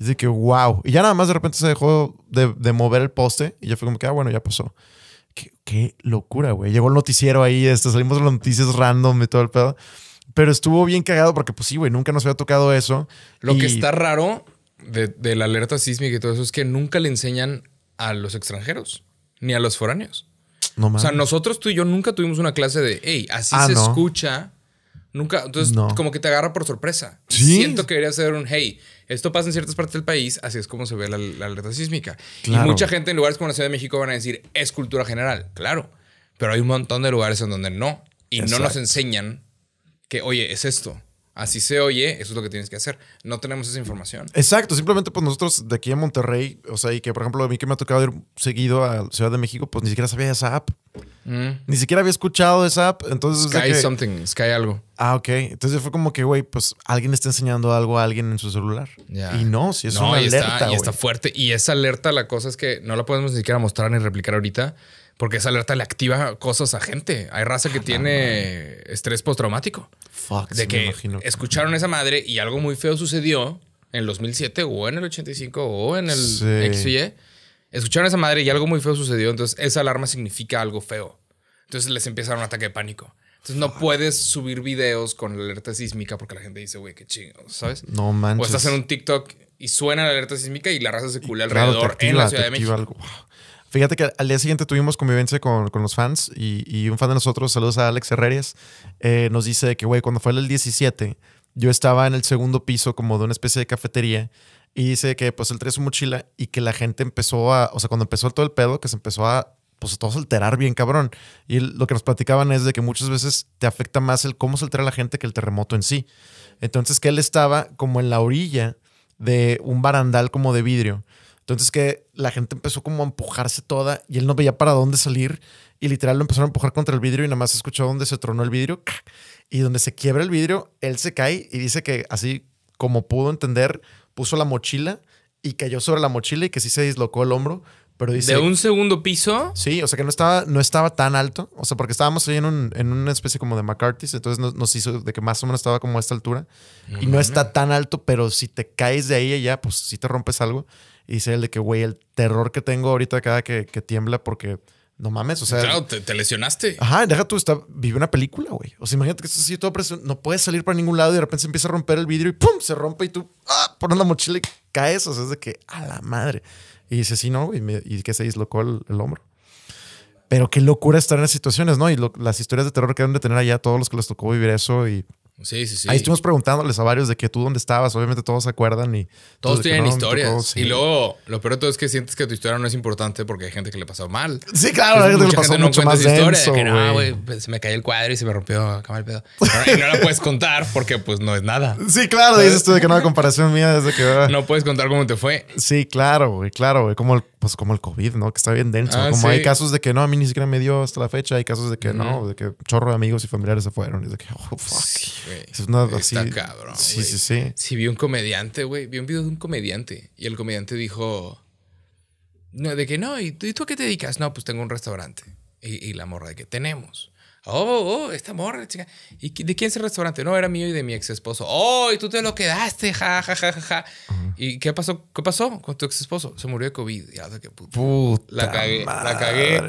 Es de que, wow. Y ya nada más de repente se dejó de, de mover el poste y ya fue como que, ah, bueno, ya pasó. Qué, locura, güey. Llegó el noticiero ahí, este, salimos las noticias random y todo el pedo. Pero estuvo bien cagado porque, pues sí, güey, nunca nos había tocado eso. Lo que está raro de, la alerta sísmica y todo eso es que nunca le enseñan a los extranjeros ni a los foráneos. No, o sea, nosotros, tú y yo, nunca tuvimos una clase de, hey, así ah, se escucha Nunca, entonces como que te agarra por sorpresa. Siento que debería ser un, hey, esto pasa en ciertas partes del país, así es como se ve la, alerta sísmica. Y mucha gente en lugares como la Ciudad de México van a decir, es cultura general, claro, pero hay un montón de lugares en donde no, y no nos enseñan que, oye, es esto. Así se oye, eso es lo que tienes que hacer. No tenemos esa información. Exacto, simplemente pues nosotros de aquí en Monterrey, o sea, y que por ejemplo a mí que me ha tocado ir seguido a Ciudad de México, pues ni siquiera sabía esa app. Mm. Ni siquiera había escuchado esa app, entonces... Sky que, something, Sky algo. Ah, ok. Entonces fue como que, güey, pues alguien está enseñando algo a alguien en su celular. Y no, si es una alerta. Está, está fuerte. Y esa alerta, la cosa es que no la podemos ni siquiera mostrar ni replicar ahorita. Porque esa alerta le activa cosas a gente. Hay raza que ah, tiene estrés postraumático. Fuck, de que escucharon esa madre y algo muy feo sucedió en el 2007 o en el 85 o en el sí. Escucharon esa madre y algo muy feo sucedió. Entonces, esa alarma significa algo feo. Entonces, les empieza a dar un ataque de pánico. Entonces no puedes subir videos con la alerta sísmica porque la gente dice, güey, qué chingo, ¿sabes? No manches. O estás en un TikTok y suena la alerta sísmica y la raza se culea alrededor en la Ciudad de México. Fíjate que al día siguiente tuvimos convivencia con, los fans y, un fan de nosotros, saludos a Alex Herrerías, eh, nos dice que, güey, cuando fue el 17, yo estaba en el segundo piso como de una especie de cafetería y dice que pues él trae su mochila y que la gente empezó a, o sea, cuando empezó todo el pedo, que se empezó a pues todos alterar bien cabrón. Y lo que nos platicaban es de que muchas veces te afecta más el cómo se altera la gente que el terremoto en sí. Entonces que él estaba como en la orilla de un barandal como de vidrio entonces que la gente empezó como a empujarse toda y él no veía para dónde salir y literal lo empezaron a empujar contra el vidrio y nada más escuchó dónde se tronó el vidrio y donde se quiebra el vidrio, él se cae y dice que así como pudo entender, puso la mochila y cayó sobre la mochila y que sí se dislocó el hombro, pero dice... ¿De un segundo piso? Sí, o sea que no estaba, no estaba tan alto, o sea, porque estábamos ahí en, una especie como de McCarthy's, entonces nos, hizo de que más o menos estaba como a esta altura, y no, está tan alto, pero si te caes de ahí allá, pues si te rompes algo y sé el de que, güey, el terror que tengo ahorita cada que, que tiembla porque no mames, o sea. Claro, te, lesionaste. Ajá, deja tú, está, vive una película, güey. O sea, imagínate que estás así todo presión, no puedes salir para ningún lado y de repente se empieza a romper el vidrio y ¡pum! se rompe y tú, ¡ah! pones la mochila y caes. O sea, es de que, a la madre. Y dice, sí, no, güey, y que se dislocó el, hombro. Pero qué locura estar en esas situaciones, ¿no? Y las historias de terror que deben de tener allá, todos los que les tocó vivir eso y Sí, sí, sí. Ahí estuvimos preguntándoles a varios de que tú dónde estabas. Obviamente todos se acuerdan y... Todos tienen historias. Y luego, lo peor de todo es que sientes que tu historia no es importante porque hay gente que le ha pasado mal. Sí, claro. Hay gente que le pasó pasado mucho no más denso, güey, pues, se me cayó el cuadro y se me rompió cama el pedo. y no la puedes contar porque pues no es nada. [LAUGHS] Sí, claro. Dices tú de que no, hay comparación mía desde que... Ah. no puedes contar cómo te fue. Sí, claro, güey. Claro, güey. Como el pues como el COVID, ¿no? Que está bien denso. Ah, como hay casos de que no, a mí ni siquiera me dio hasta la fecha, hay casos de que no, de que chorro de amigos y familiares se fueron. Y de que, oh, fuck. Sí, es una así. Está cabrón. Sí, sí, sí. Sí, vi un comediante, güey. Vi un video de un comediante y el comediante dijo. No, de que no, ¿y tú, ¿y tú a qué te dedicas? No, pues tengo un restaurante. Y, y la morra de que tenemos. Oh, oh, oh, esta morra, chica. ¿Y de quién es el restaurante? No, era mío y de mi ex esposo. Oh, y tú te lo quedaste, ja, ja, ja, ja, ja. ¿Y qué pasó? ¿Qué pasó con tu ex esposo? Se murió de COVID. Ya, qué puta. La cagué, la cagué.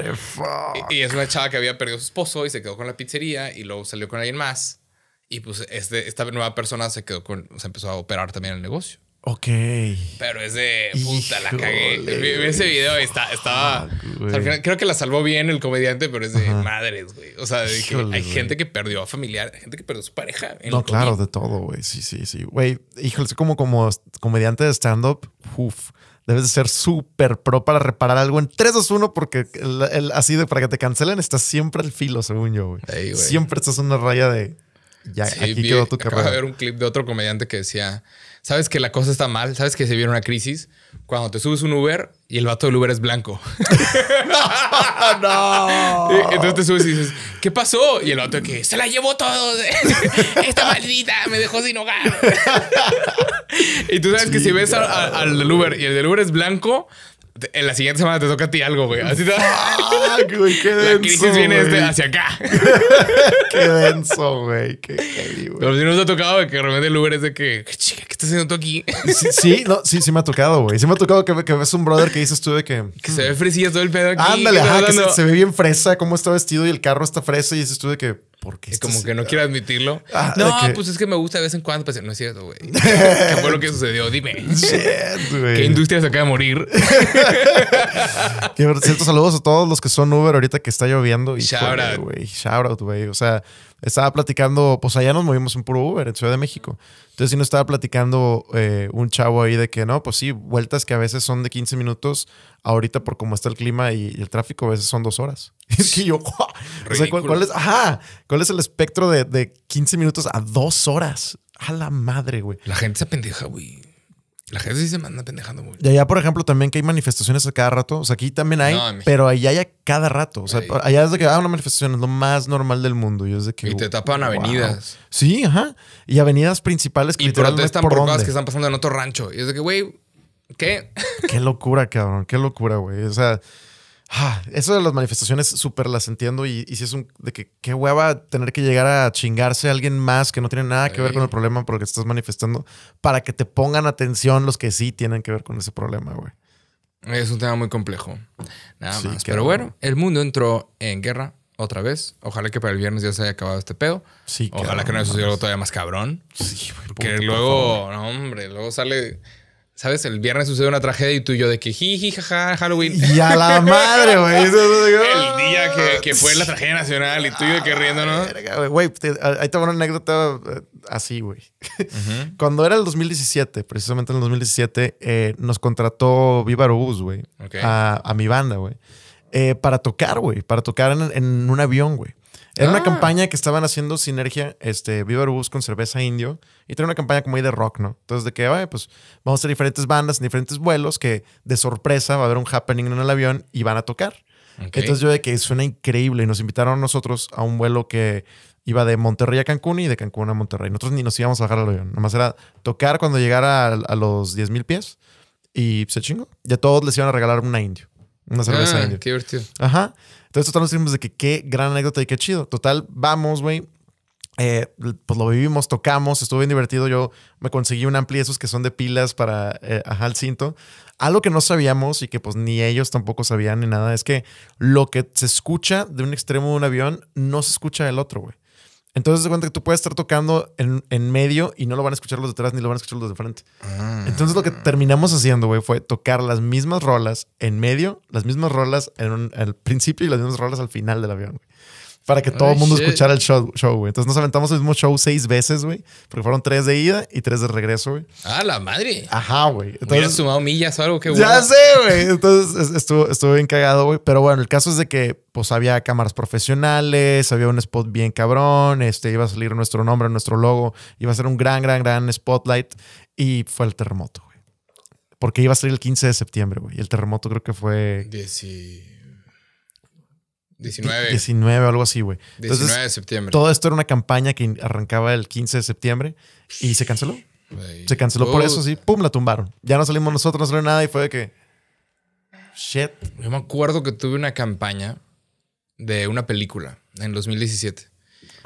Y, es una chava que había perdido a su esposo y se quedó con la pizzería y luego salió con alguien más. Y pues este, esta nueva persona se quedó con, se empezó a operar también el negocio. Ok. Pero es de puta, la cagué. Ese video está, estaba. creo que la salvó bien el comediante, pero es de madres, güey. O sea, hay gente que perdió a familiar, gente que perdió su pareja. no, claro, de todo, güey. Sí, sí, sí. Güey, híjole, como, como comediante de stand-up, uff debes de ser súper pro para reparar algo en 3, 2, 1, porque el, así de para que te cancelen estás siempre al filo, según yo, güey. Siempre estás en una raya de. Ya, aquí quedó tu carrera. Acabo de ver un clip de otro comediante que decía sabes que la cosa está mal, sabes que se viene una crisis, cuando te subes un Uber y el vato del Uber es blanco. [LAUGHS] no. Entonces te subes y dices, ¿qué pasó? Y el vato que se la llevó todo. [LAUGHS] Esta maldita me dejó sin hogar. [LAUGHS] y tú sabes que si ves al, al del Uber y el del Uber es blanco, en la siguiente semana te toca a ti algo, güey. Así te... Fuck, güey, qué denso, La crisis viene este hacia acá. [LAUGHS] qué denso, güey. Qué heavy, güey. Pero si nos ha tocado que realmente el lugar es de que, chica, ¿qué estás haciendo tú aquí? sí, sí, no, sí, sí me ha tocado, güey. Sí me ha tocado que, ves un brother que dices tú de que. Que hmm, se ve fresilla todo el pedo aquí. Ándale, ajá, que se, se, ve bien fresa, cómo está vestido y el carro está fresa y dices tú de que porque es como que no quiero admitirlo. Ah, no, pues es que me gusta de vez en cuando. Pues, no es cierto, güey. [LAUGHS] ¿Qué fue lo que sucedió? Dime. ¿Qué industria se acaba de morir? [LAUGHS] Ciertos saludos a todos los que son Uber ahorita que está lloviendo. Y Shout güey. Shout out, güey. O sea, estaba platicando, pues allá nos movimos en puro Uber, en Ciudad de México. Entonces si no estaba platicando eh, un chavo ahí de que no, pues sí, vueltas que a veces son de 15 minutos, ahorita por cómo está el clima y, el tráfico a veces son dos horas. [LAUGHS] es que yo, ¿cuál, es, ajá, ¿cuál es el espectro de, de 15 minutos a dos horas? A la madre, güey. La gente se pendeja, güey. La gente sí se manda pendejando mucho. Y allá, por ejemplo, también que hay manifestaciones a cada rato. O sea, aquí también hay, pero allá hay a cada rato. O sea, allá es de que ah, una manifestación es lo más normal del mundo. Y, es de que, y te tapan avenidas. Sí, ajá. Y avenidas principales que y por, por que están pasando en otro rancho. Y es de que, güey, ¿qué? Qué locura, cabrón. Qué locura, güey. O sea, Ah, eso de las manifestaciones súper las entiendo y, si es un de que qué hueva tener que llegar a chingarse a alguien más que no tiene nada que ver con el problema por el que estás manifestando para que te pongan atención los que sí tienen que ver con ese problema, güey. Es un tema muy complejo. Nada más. Pero bueno, el mundo entró en guerra otra vez. Ojalá que para el viernes ya se haya acabado este pedo. Sí, Ojalá que no haya sucedido algo todavía más cabrón. Sí, güey. Porque luego, no, hombre, luego sale ¿sabes? El viernes sucede una tragedia y tú y yo de que jiji, jaja, Halloween. Y a la madre, güey. el día que, que, fue la tragedia nacional y tú y yo de que riéndonos. Güey, ahí te una anécdota eh, así, güey. [LAUGHS] Cuando era el 2017, precisamente en el 2017, eh, nos contrató Viva Bus, güey, a, a, mi banda, güey, eh, para tocar, güey, para tocar en, en un avión, güey. Era una ah. campaña que estaban haciendo sinergia, este, Viva con cerveza indio. Y tenía una campaña como ahí de rock, ¿no? Entonces, de que, oye, pues vamos a hacer diferentes bandas en diferentes vuelos que de sorpresa va a haber un happening en el avión y van a tocar. Entonces, yo de que suena increíble. Y nos invitaron a nosotros a un vuelo que iba de Monterrey a Cancún y de Cancún a Monterrey. Nosotros ni nos íbamos a bajar al avión. Nomás era tocar cuando llegara a, los 10.000 pies. Y se chingó. Y a todos les iban a regalar una indio. Una cerveza ah, indio. Qué divertido. Ajá. Entonces, total, nos dijimos de que qué gran anécdota y qué chido. Total, vamos, güey. Eh, pues lo vivimos, tocamos, estuvo bien divertido. Yo me conseguí un ampli esos que son de pilas para eh, ajá, el cinto. Algo que no sabíamos y que pues ni ellos tampoco sabían ni nada es que lo que se escucha de un extremo de un avión no se escucha del otro, güey. Entonces se cuenta que tú puedes estar tocando en, en, medio y no lo van a escuchar los de atrás ni lo van a escuchar los de frente. Ah. Entonces lo que terminamos haciendo, güey, fue tocar las mismas rolas en medio, las mismas rolas en, el principio y las mismas rolas al final del avión, güey para que todo el mundo escuchara el show, güey. Entonces nos aventamos el mismo show seis veces, güey, porque fueron tres de ida y tres de regreso, güey. Ah, la madre. Ajá, güey. Entonces sumado millas o algo que Ya sé, güey. Entonces estuvo, estuvo bien cagado, güey. Pero bueno, el caso es de que pues había cámaras profesionales, había un spot bien cabrón, este iba a salir nuestro nombre, nuestro logo, iba a ser un gran, gran, gran spotlight y fue el terremoto, güey. Porque iba a salir el 15 de septiembre, güey. Y el terremoto creo que fue... 10 19. 19 algo así, güey. 19 de septiembre. Todo esto era una campaña que arrancaba el 15 de septiembre y se canceló. Se canceló por eso, sí. ¡Pum! La tumbaron. Ya no salimos nosotros, no salió nada y fue de que... Shit. Yo me acuerdo que tuve una campaña de una película en 2017.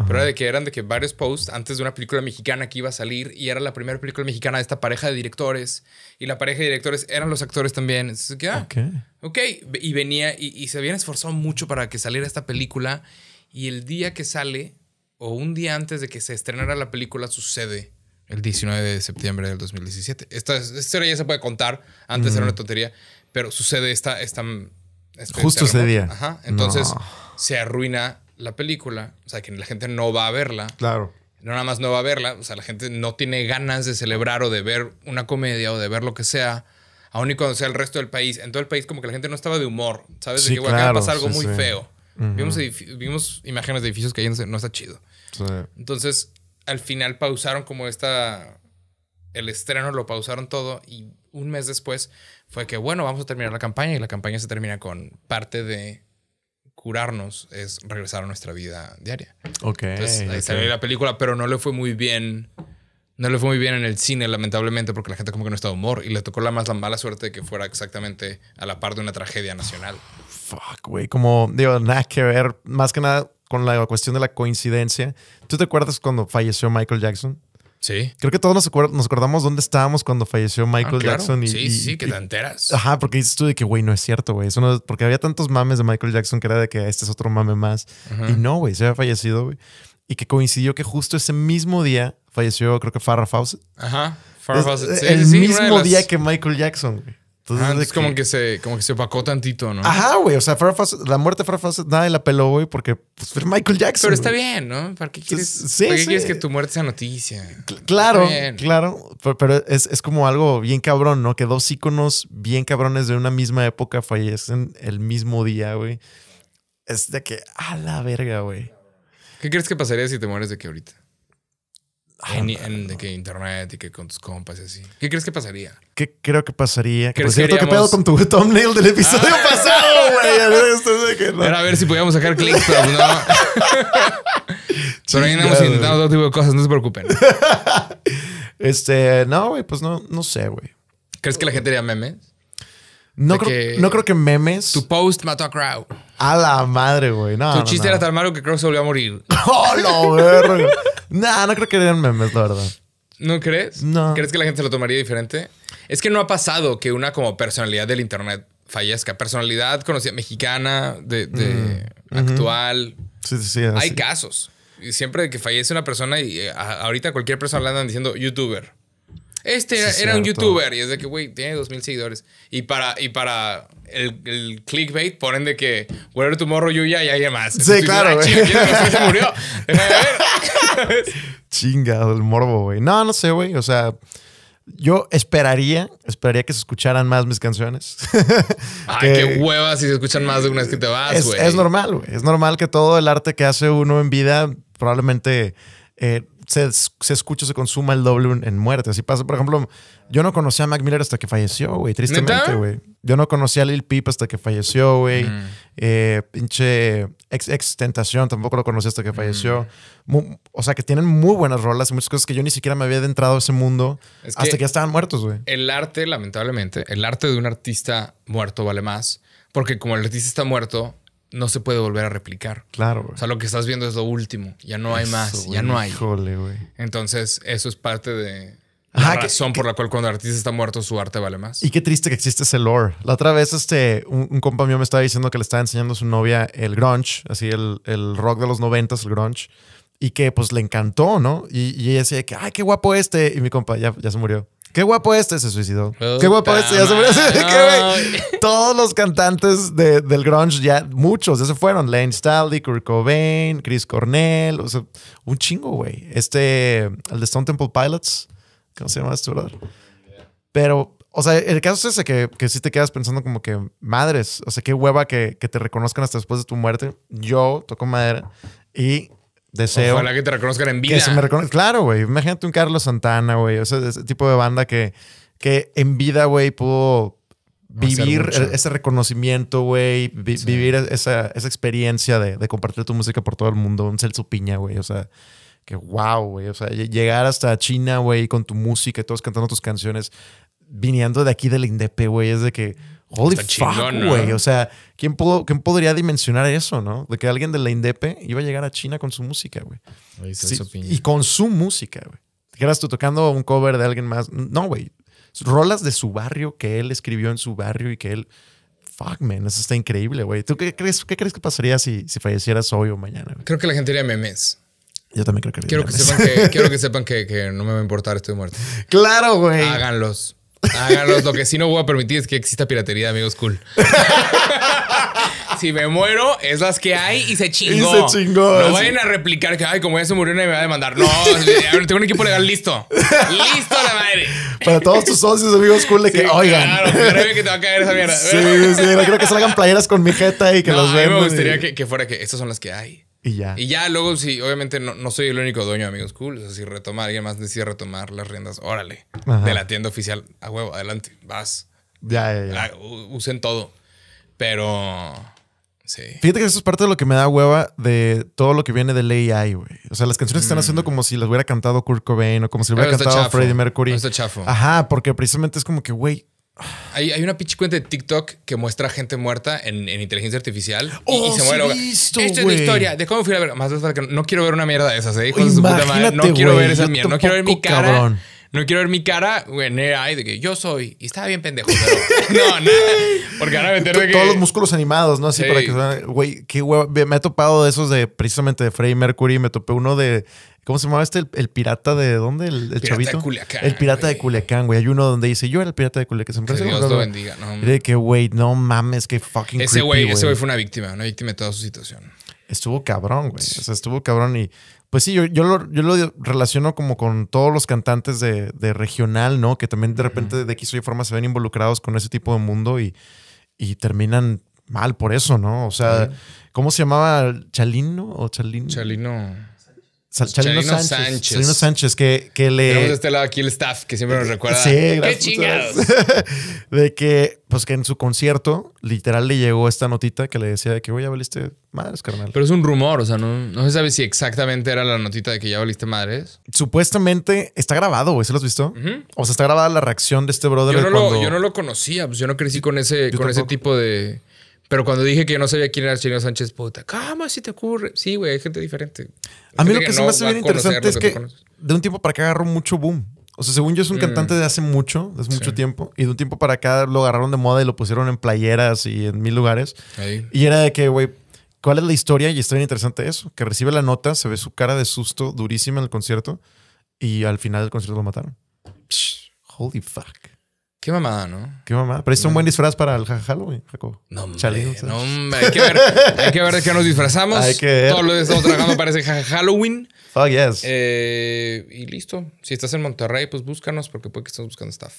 Pero era de que eran de que varios posts antes de una película mexicana que iba a salir y era la primera película mexicana de esta pareja de directores y la pareja de directores eran los actores también. Entonces, ¿qué? Ok, y venía y, se habían esforzado mucho para que saliera esta película y el día que sale, o un día antes de que se estrenara la película, sucede el 19 de septiembre del 2017. Esta, historia ya se puede contar, antes era una tontería, pero sucede esta... Justo ese día. Ajá, entonces se arruina la película, o sea, que la gente no va a verla. Claro. No nada más no va a verla, o sea, la gente no tiene ganas de celebrar o de ver una comedia o de ver lo que sea aún y cuando sea el resto del país. En todo el país como que la gente no estaba de humor, ¿sabes? de que claro, acaba pasar algo muy feo. vimos, imágenes de edificios cayéndose, no está chido. Entonces, al final pausaron como esta... El estreno lo pausaron todo y un mes después fue que, bueno, vamos a terminar la campaña y la campaña se termina con parte de curarnos es regresar a nuestra vida diaria. Ok. Entonces ahí salió la película, pero no le fue muy bien no le fue muy bien en el cine, lamentablemente, porque la gente como que no está de humor y le tocó la más mala suerte de que fuera exactamente a la par de una tragedia nacional. Fuck, güey. Como, digo, nada que ver, más que nada con la cuestión de la coincidencia. ¿Tú te acuerdas cuando falleció Michael Jackson? Sí. Creo que todos nos, nos acordamos dónde estábamos cuando falleció ah, Michael Jackson. Y, sí, sí, que te enteras. Ajá, porque dices tú de que, güey, no es cierto, güey. no porque había tantos mames de Michael Jackson que era de que este es otro mame más. Y no, güey, se había fallecido, güey y que coincidió que justo ese mismo día falleció, creo que Farrah Fawcett. Ajá, Farrah Fawcett. el mismo día que Michael Jackson, Entonces, ah, es como que se como que se opacó tantito, ¿no? Ajá, güey. O sea, Farrah la muerte de Farrah Fawcett, nadie la peló, güey, porque pues, Michael Jackson. Pero está bien, ¿no? ¿Para qué quieres, sí, que tu muerte sea noticia? claro, claro. Pero, es, es, como algo bien cabrón, ¿no? Que dos íconos bien cabrones de una misma época fallecen el mismo día, güey. Es de que, a la verga, güey. ¿Qué crees que pasaría si te mueres de qué ahorita? Ay, de que internet y que con tus compas y así. ¿Qué crees que pasaría? ¿Qué creo que pasaría? por cierto, ¿qué pedo con tu [LAUGHS] thumbnail del episodio ah. pasado, güey? A ver, a ver si podíamos sacar clics, pero pues, no. pero ahí hemos intentado todo tipo de cosas, no se preocupen. [LAUGHS] este, no, güey, pues no, no sé, güey. ¿Crees que la gente haría memes? No creo, que memes. Tu post mató a Crow. A la madre, güey. tu chiste era tan malo que que se volvió a morir. [LAUGHS] Oh, no no creo que eran memes, la verdad. ¿No crees? No. ¿Crees que la gente se lo tomaría diferente? Es que no ha pasado que una como personalidad del internet fallezca. Personalidad conocida mexicana, de, actual. Sí, sí, sí. Hay casos casos. Siempre que fallece una persona y eh, ahorita cualquier persona le diciendo youtuber. Este era, un youtuber y es de que, güey, tiene 2000 seguidores. Y para, y para el, clickbait ponen de que, tu tomorrow morro ya, y hay más. Sí, claro, ah, güey. se murió. [LAUGHS] Chingado, el morbo, güey. No, no sé, güey. O sea, yo esperaría, esperaría que se escucharan más mis canciones. Ay, [LAUGHS] qué huevas si se escuchan más de una vez que te vas, güey. Es, normal, güey. Es normal que todo el arte que hace uno en vida probablemente... Eh, se, escucha, se consuma el doble en muerte. Así pasa, por ejemplo, yo no conocía a Mac Miller hasta que falleció, güey, tristemente, güey. Yo no conocía a Lil Peep hasta que falleció, güey. Eh, pinche ex, ex, Tentación tampoco lo conocí hasta que falleció. o sea, que tienen muy buenas rolas y muchas cosas que yo ni siquiera me había adentrado a ese mundo hasta que, que ya estaban muertos, güey. El arte, lamentablemente, el arte de un artista muerto vale más. Porque como el artista está muerto, no se puede volver a replicar. Claro, güey. O sea, lo que estás viendo es lo último. Ya no hay más. ya no hay. Híjole, güey. Entonces, eso es parte de la Ajá, razón por la cual cuando el artista está muerto, su arte vale más. Y qué triste que existe ese lore. La otra vez, este, un, compa mío me estaba diciendo que le estaba enseñando a su novia el grunge, así el, el rock de los noventas, el grunge. Y que pues le encantó, ¿no? Y, ella decía que, ay, qué guapo este. Y mi compa ya se murió. Qué guapo este se suicidó. Qué guapo este Todos los cantantes de, del grunge, ya muchos, ya se fueron. Lane Staldi, Kurt Cobain, Chris Cornell, o sea, un chingo, güey. Este, el de Stone Temple Pilots, ¿cómo se llama este, verdad? Pero, o sea, el caso es ese que, que sí te quedas pensando como que, madres, o sea, qué hueva que, que te reconozcan hasta después de tu muerte. Yo toco madera y Deseo. Ojalá que te reconozcan en vida. claro, güey. Imagínate un Carlos Santana, güey. O sea, ese tipo de banda que, que en vida, güey, pudo vivir ese reconocimiento, güey. Vivir esa, experiencia de, compartir tu música por todo el mundo. Un Celso Piña, güey. O sea, que wow, güey. O sea, llegar hasta China, güey, con tu música y todos cantando tus canciones. Viniendo de aquí del INDEP güey. Es de que holy fuck, güey. O sea, ¿quién, pudo, ¿quién, podría dimensionar eso, no? De que alguien de la Indepe iba a llegar a China con su música, güey. y con su música, güey. Que tú tocando un cover de alguien más. No, güey. Rolas de su barrio que él escribió en su barrio y que él. Fuck, man, eso está increíble, güey. ¿Tú qué crees, qué crees que pasaría si, si fallecieras hoy o mañana? Creo que la gente haría memes. Yo también creo que [LAUGHS] quiero que, sepan que quiero que sepan que no me va a importar, estoy muerto. Claro, güey. Háganlos. Háganos lo que sí no voy a permitir es que exista piratería, amigos cool. si me muero, es las que hay y se chingó. Y se chingó. No vayan a replicar que, ay, como ya se murió, nadie me va a demandar. No, tengo un equipo legal listo. Listo la madre. Para todos tus socios, amigos cool, de que oigan. Claro, que te va a caer esa mierda. Sí, sí, creo que salgan playeras con mi jeta y que los vean. A me gustaría que, que fuera que estas son las que hay. Y ya. Y ya luego, sí, obviamente no, soy el único dueño Amigos Cool. O sea, si retoma alguien más, decide retomar las riendas, órale. De la tienda oficial, a huevo, adelante, vas. Ya, ya, usen todo. Pero. Sí. Fíjate que eso es parte de lo que me da hueva de todo lo que viene del AI, güey. O sea, las canciones que están mm. haciendo como si las hubiera cantado Kurt Cobain o como si hubiera cantado Freddie Mercury. Está Ajá, porque precisamente es como que, güey, hay, una pinche cuenta de TikTok que muestra gente muerta en, inteligencia artificial y, oh, se muere. güey! Esto es mi historia de cómo fui a ver. Más para que no quiero ver una mierda de esas, ¿eh? Hijos su puta madre. No quiero ver esa mierda. No quiero ver mi cara. No quiero ver mi cara güey, de que yo soy. Y estaba bien pendejo. Pero [LAUGHS] no, nada. Porque ahora me de que. Todos los músculos animados, ¿no? Así para que. Güey, qué huevo. Me he topado de esos de precisamente de Freddie Mercury. Me topé uno de ¿Cómo se llamaba este? El, pirata de dónde? El, el pirata chavito. De Culiacán, el pirata de Culiacán, güey. Hay uno donde dice, yo era el pirata de Culiacán. Dios lo bendiga. No, güey, no mames, que fucking ese güey, Ese güey fue una víctima, una víctima de toda su situación. Estuvo cabrón, güey. O sea, estuvo cabrón y... Pues sí, yo, yo, lo, relaciono como con todos los cantantes de, regional, ¿no? Que también de repente de X o Y forma se ven involucrados con ese tipo de mundo y, y terminan mal por eso, ¿no? O sea, ¿cómo se llamaba? ¿Chalino o Chalino? Chalino. Pues Chalino, Sánchez. Sánchez. Sánchez, que, que le. Tenemos de este lado aquí el staff que siempre nos recuerda. Sí, ¡Qué chingados! [LAUGHS] de que, pues que en su concierto, literal le llegó esta notita que le decía de que, güey, ya valiste madres, carnal. Pero es un rumor, o sea, no, no se sabe si exactamente era la notita de que ya valiste madres. Supuestamente está grabado, güey, ¿se lo has visto? O sea, está grabada la reacción de este brother. Yo no, cuando... yo no lo conocía, pues yo no crecí con ese, con ese tipo de pero cuando dije que yo no sabía quién era el Sánchez, puta, ¿cómo si te ocurre? Sí, güey, hay gente diferente. a mí lo que, sí me hace bien interesante es que, de un tiempo para acá agarró mucho boom. O sea, según yo es un mm. cantante de hace mucho, de hace mucho tiempo, y de un tiempo para acá lo agarraron de moda y lo pusieron en playeras y en mil lugares. Y era de que, güey, ¿cuál es la historia? Y está bien interesante eso, que recibe la nota, se ve su cara de susto durísima en el concierto, y al final del concierto lo mataron. holy fuck. Qué mamada, ¿no? Qué mamada. Pero es un buen disfraz para el Halloween, Jacob. No, no, hombre, hay que ver, hay que ver de qué nos disfrazamos. Hay que ver. Todo lo estamos trabajando para ese Halloween. Fuck yes. Eh, y listo. Si estás en Monterrey, pues búscanos porque puede que estés buscando staff.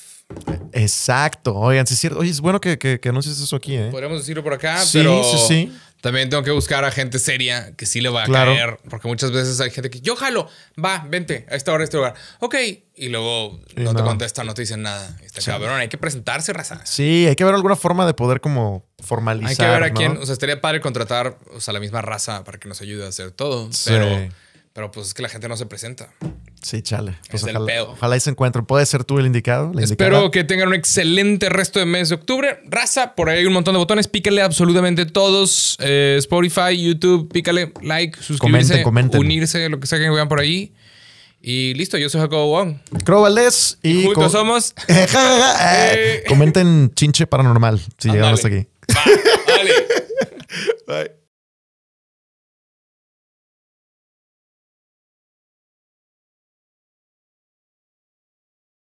Exacto. Oigan, es cierto. Oye, es bueno que, anuncies eso aquí, ¿eh? Podríamos decirlo por acá, pero... Sí, sí, sí. También tengo que buscar a gente seria que sí le va a caer, porque muchas veces hay gente que yo jalo, va, vente a esta hora, a este lugar. Ok, y luego no, te contestan, no te dicen nada. Está cabrón, hay que presentarse, raza. Sí, hay que ver alguna forma de poder como formalizar. Hay que ver a quién, o sea, estaría padre contratar o la misma raza para que nos ayude a hacer todo, sí. pero pero pues es que la gente no se presenta. Sí, chale. es pues el ojalá y se encuentren. Puede ser tú el indicado. Espero que tengan un excelente resto de mes de octubre. Raza, por ahí hay un montón de botones. Pícale absolutamente todos. Eh, Spotify, YouTube, pícale like, suscribirse, unirse, lo que sea que vean por ahí. Y listo, yo soy Jacobo Wong. Crow y. Juntos somos. [LAUGHS] [LAUGHS] Eh, eh. comenten chinche paranormal si llegamos hasta aquí. dale. [LAUGHS] Bye.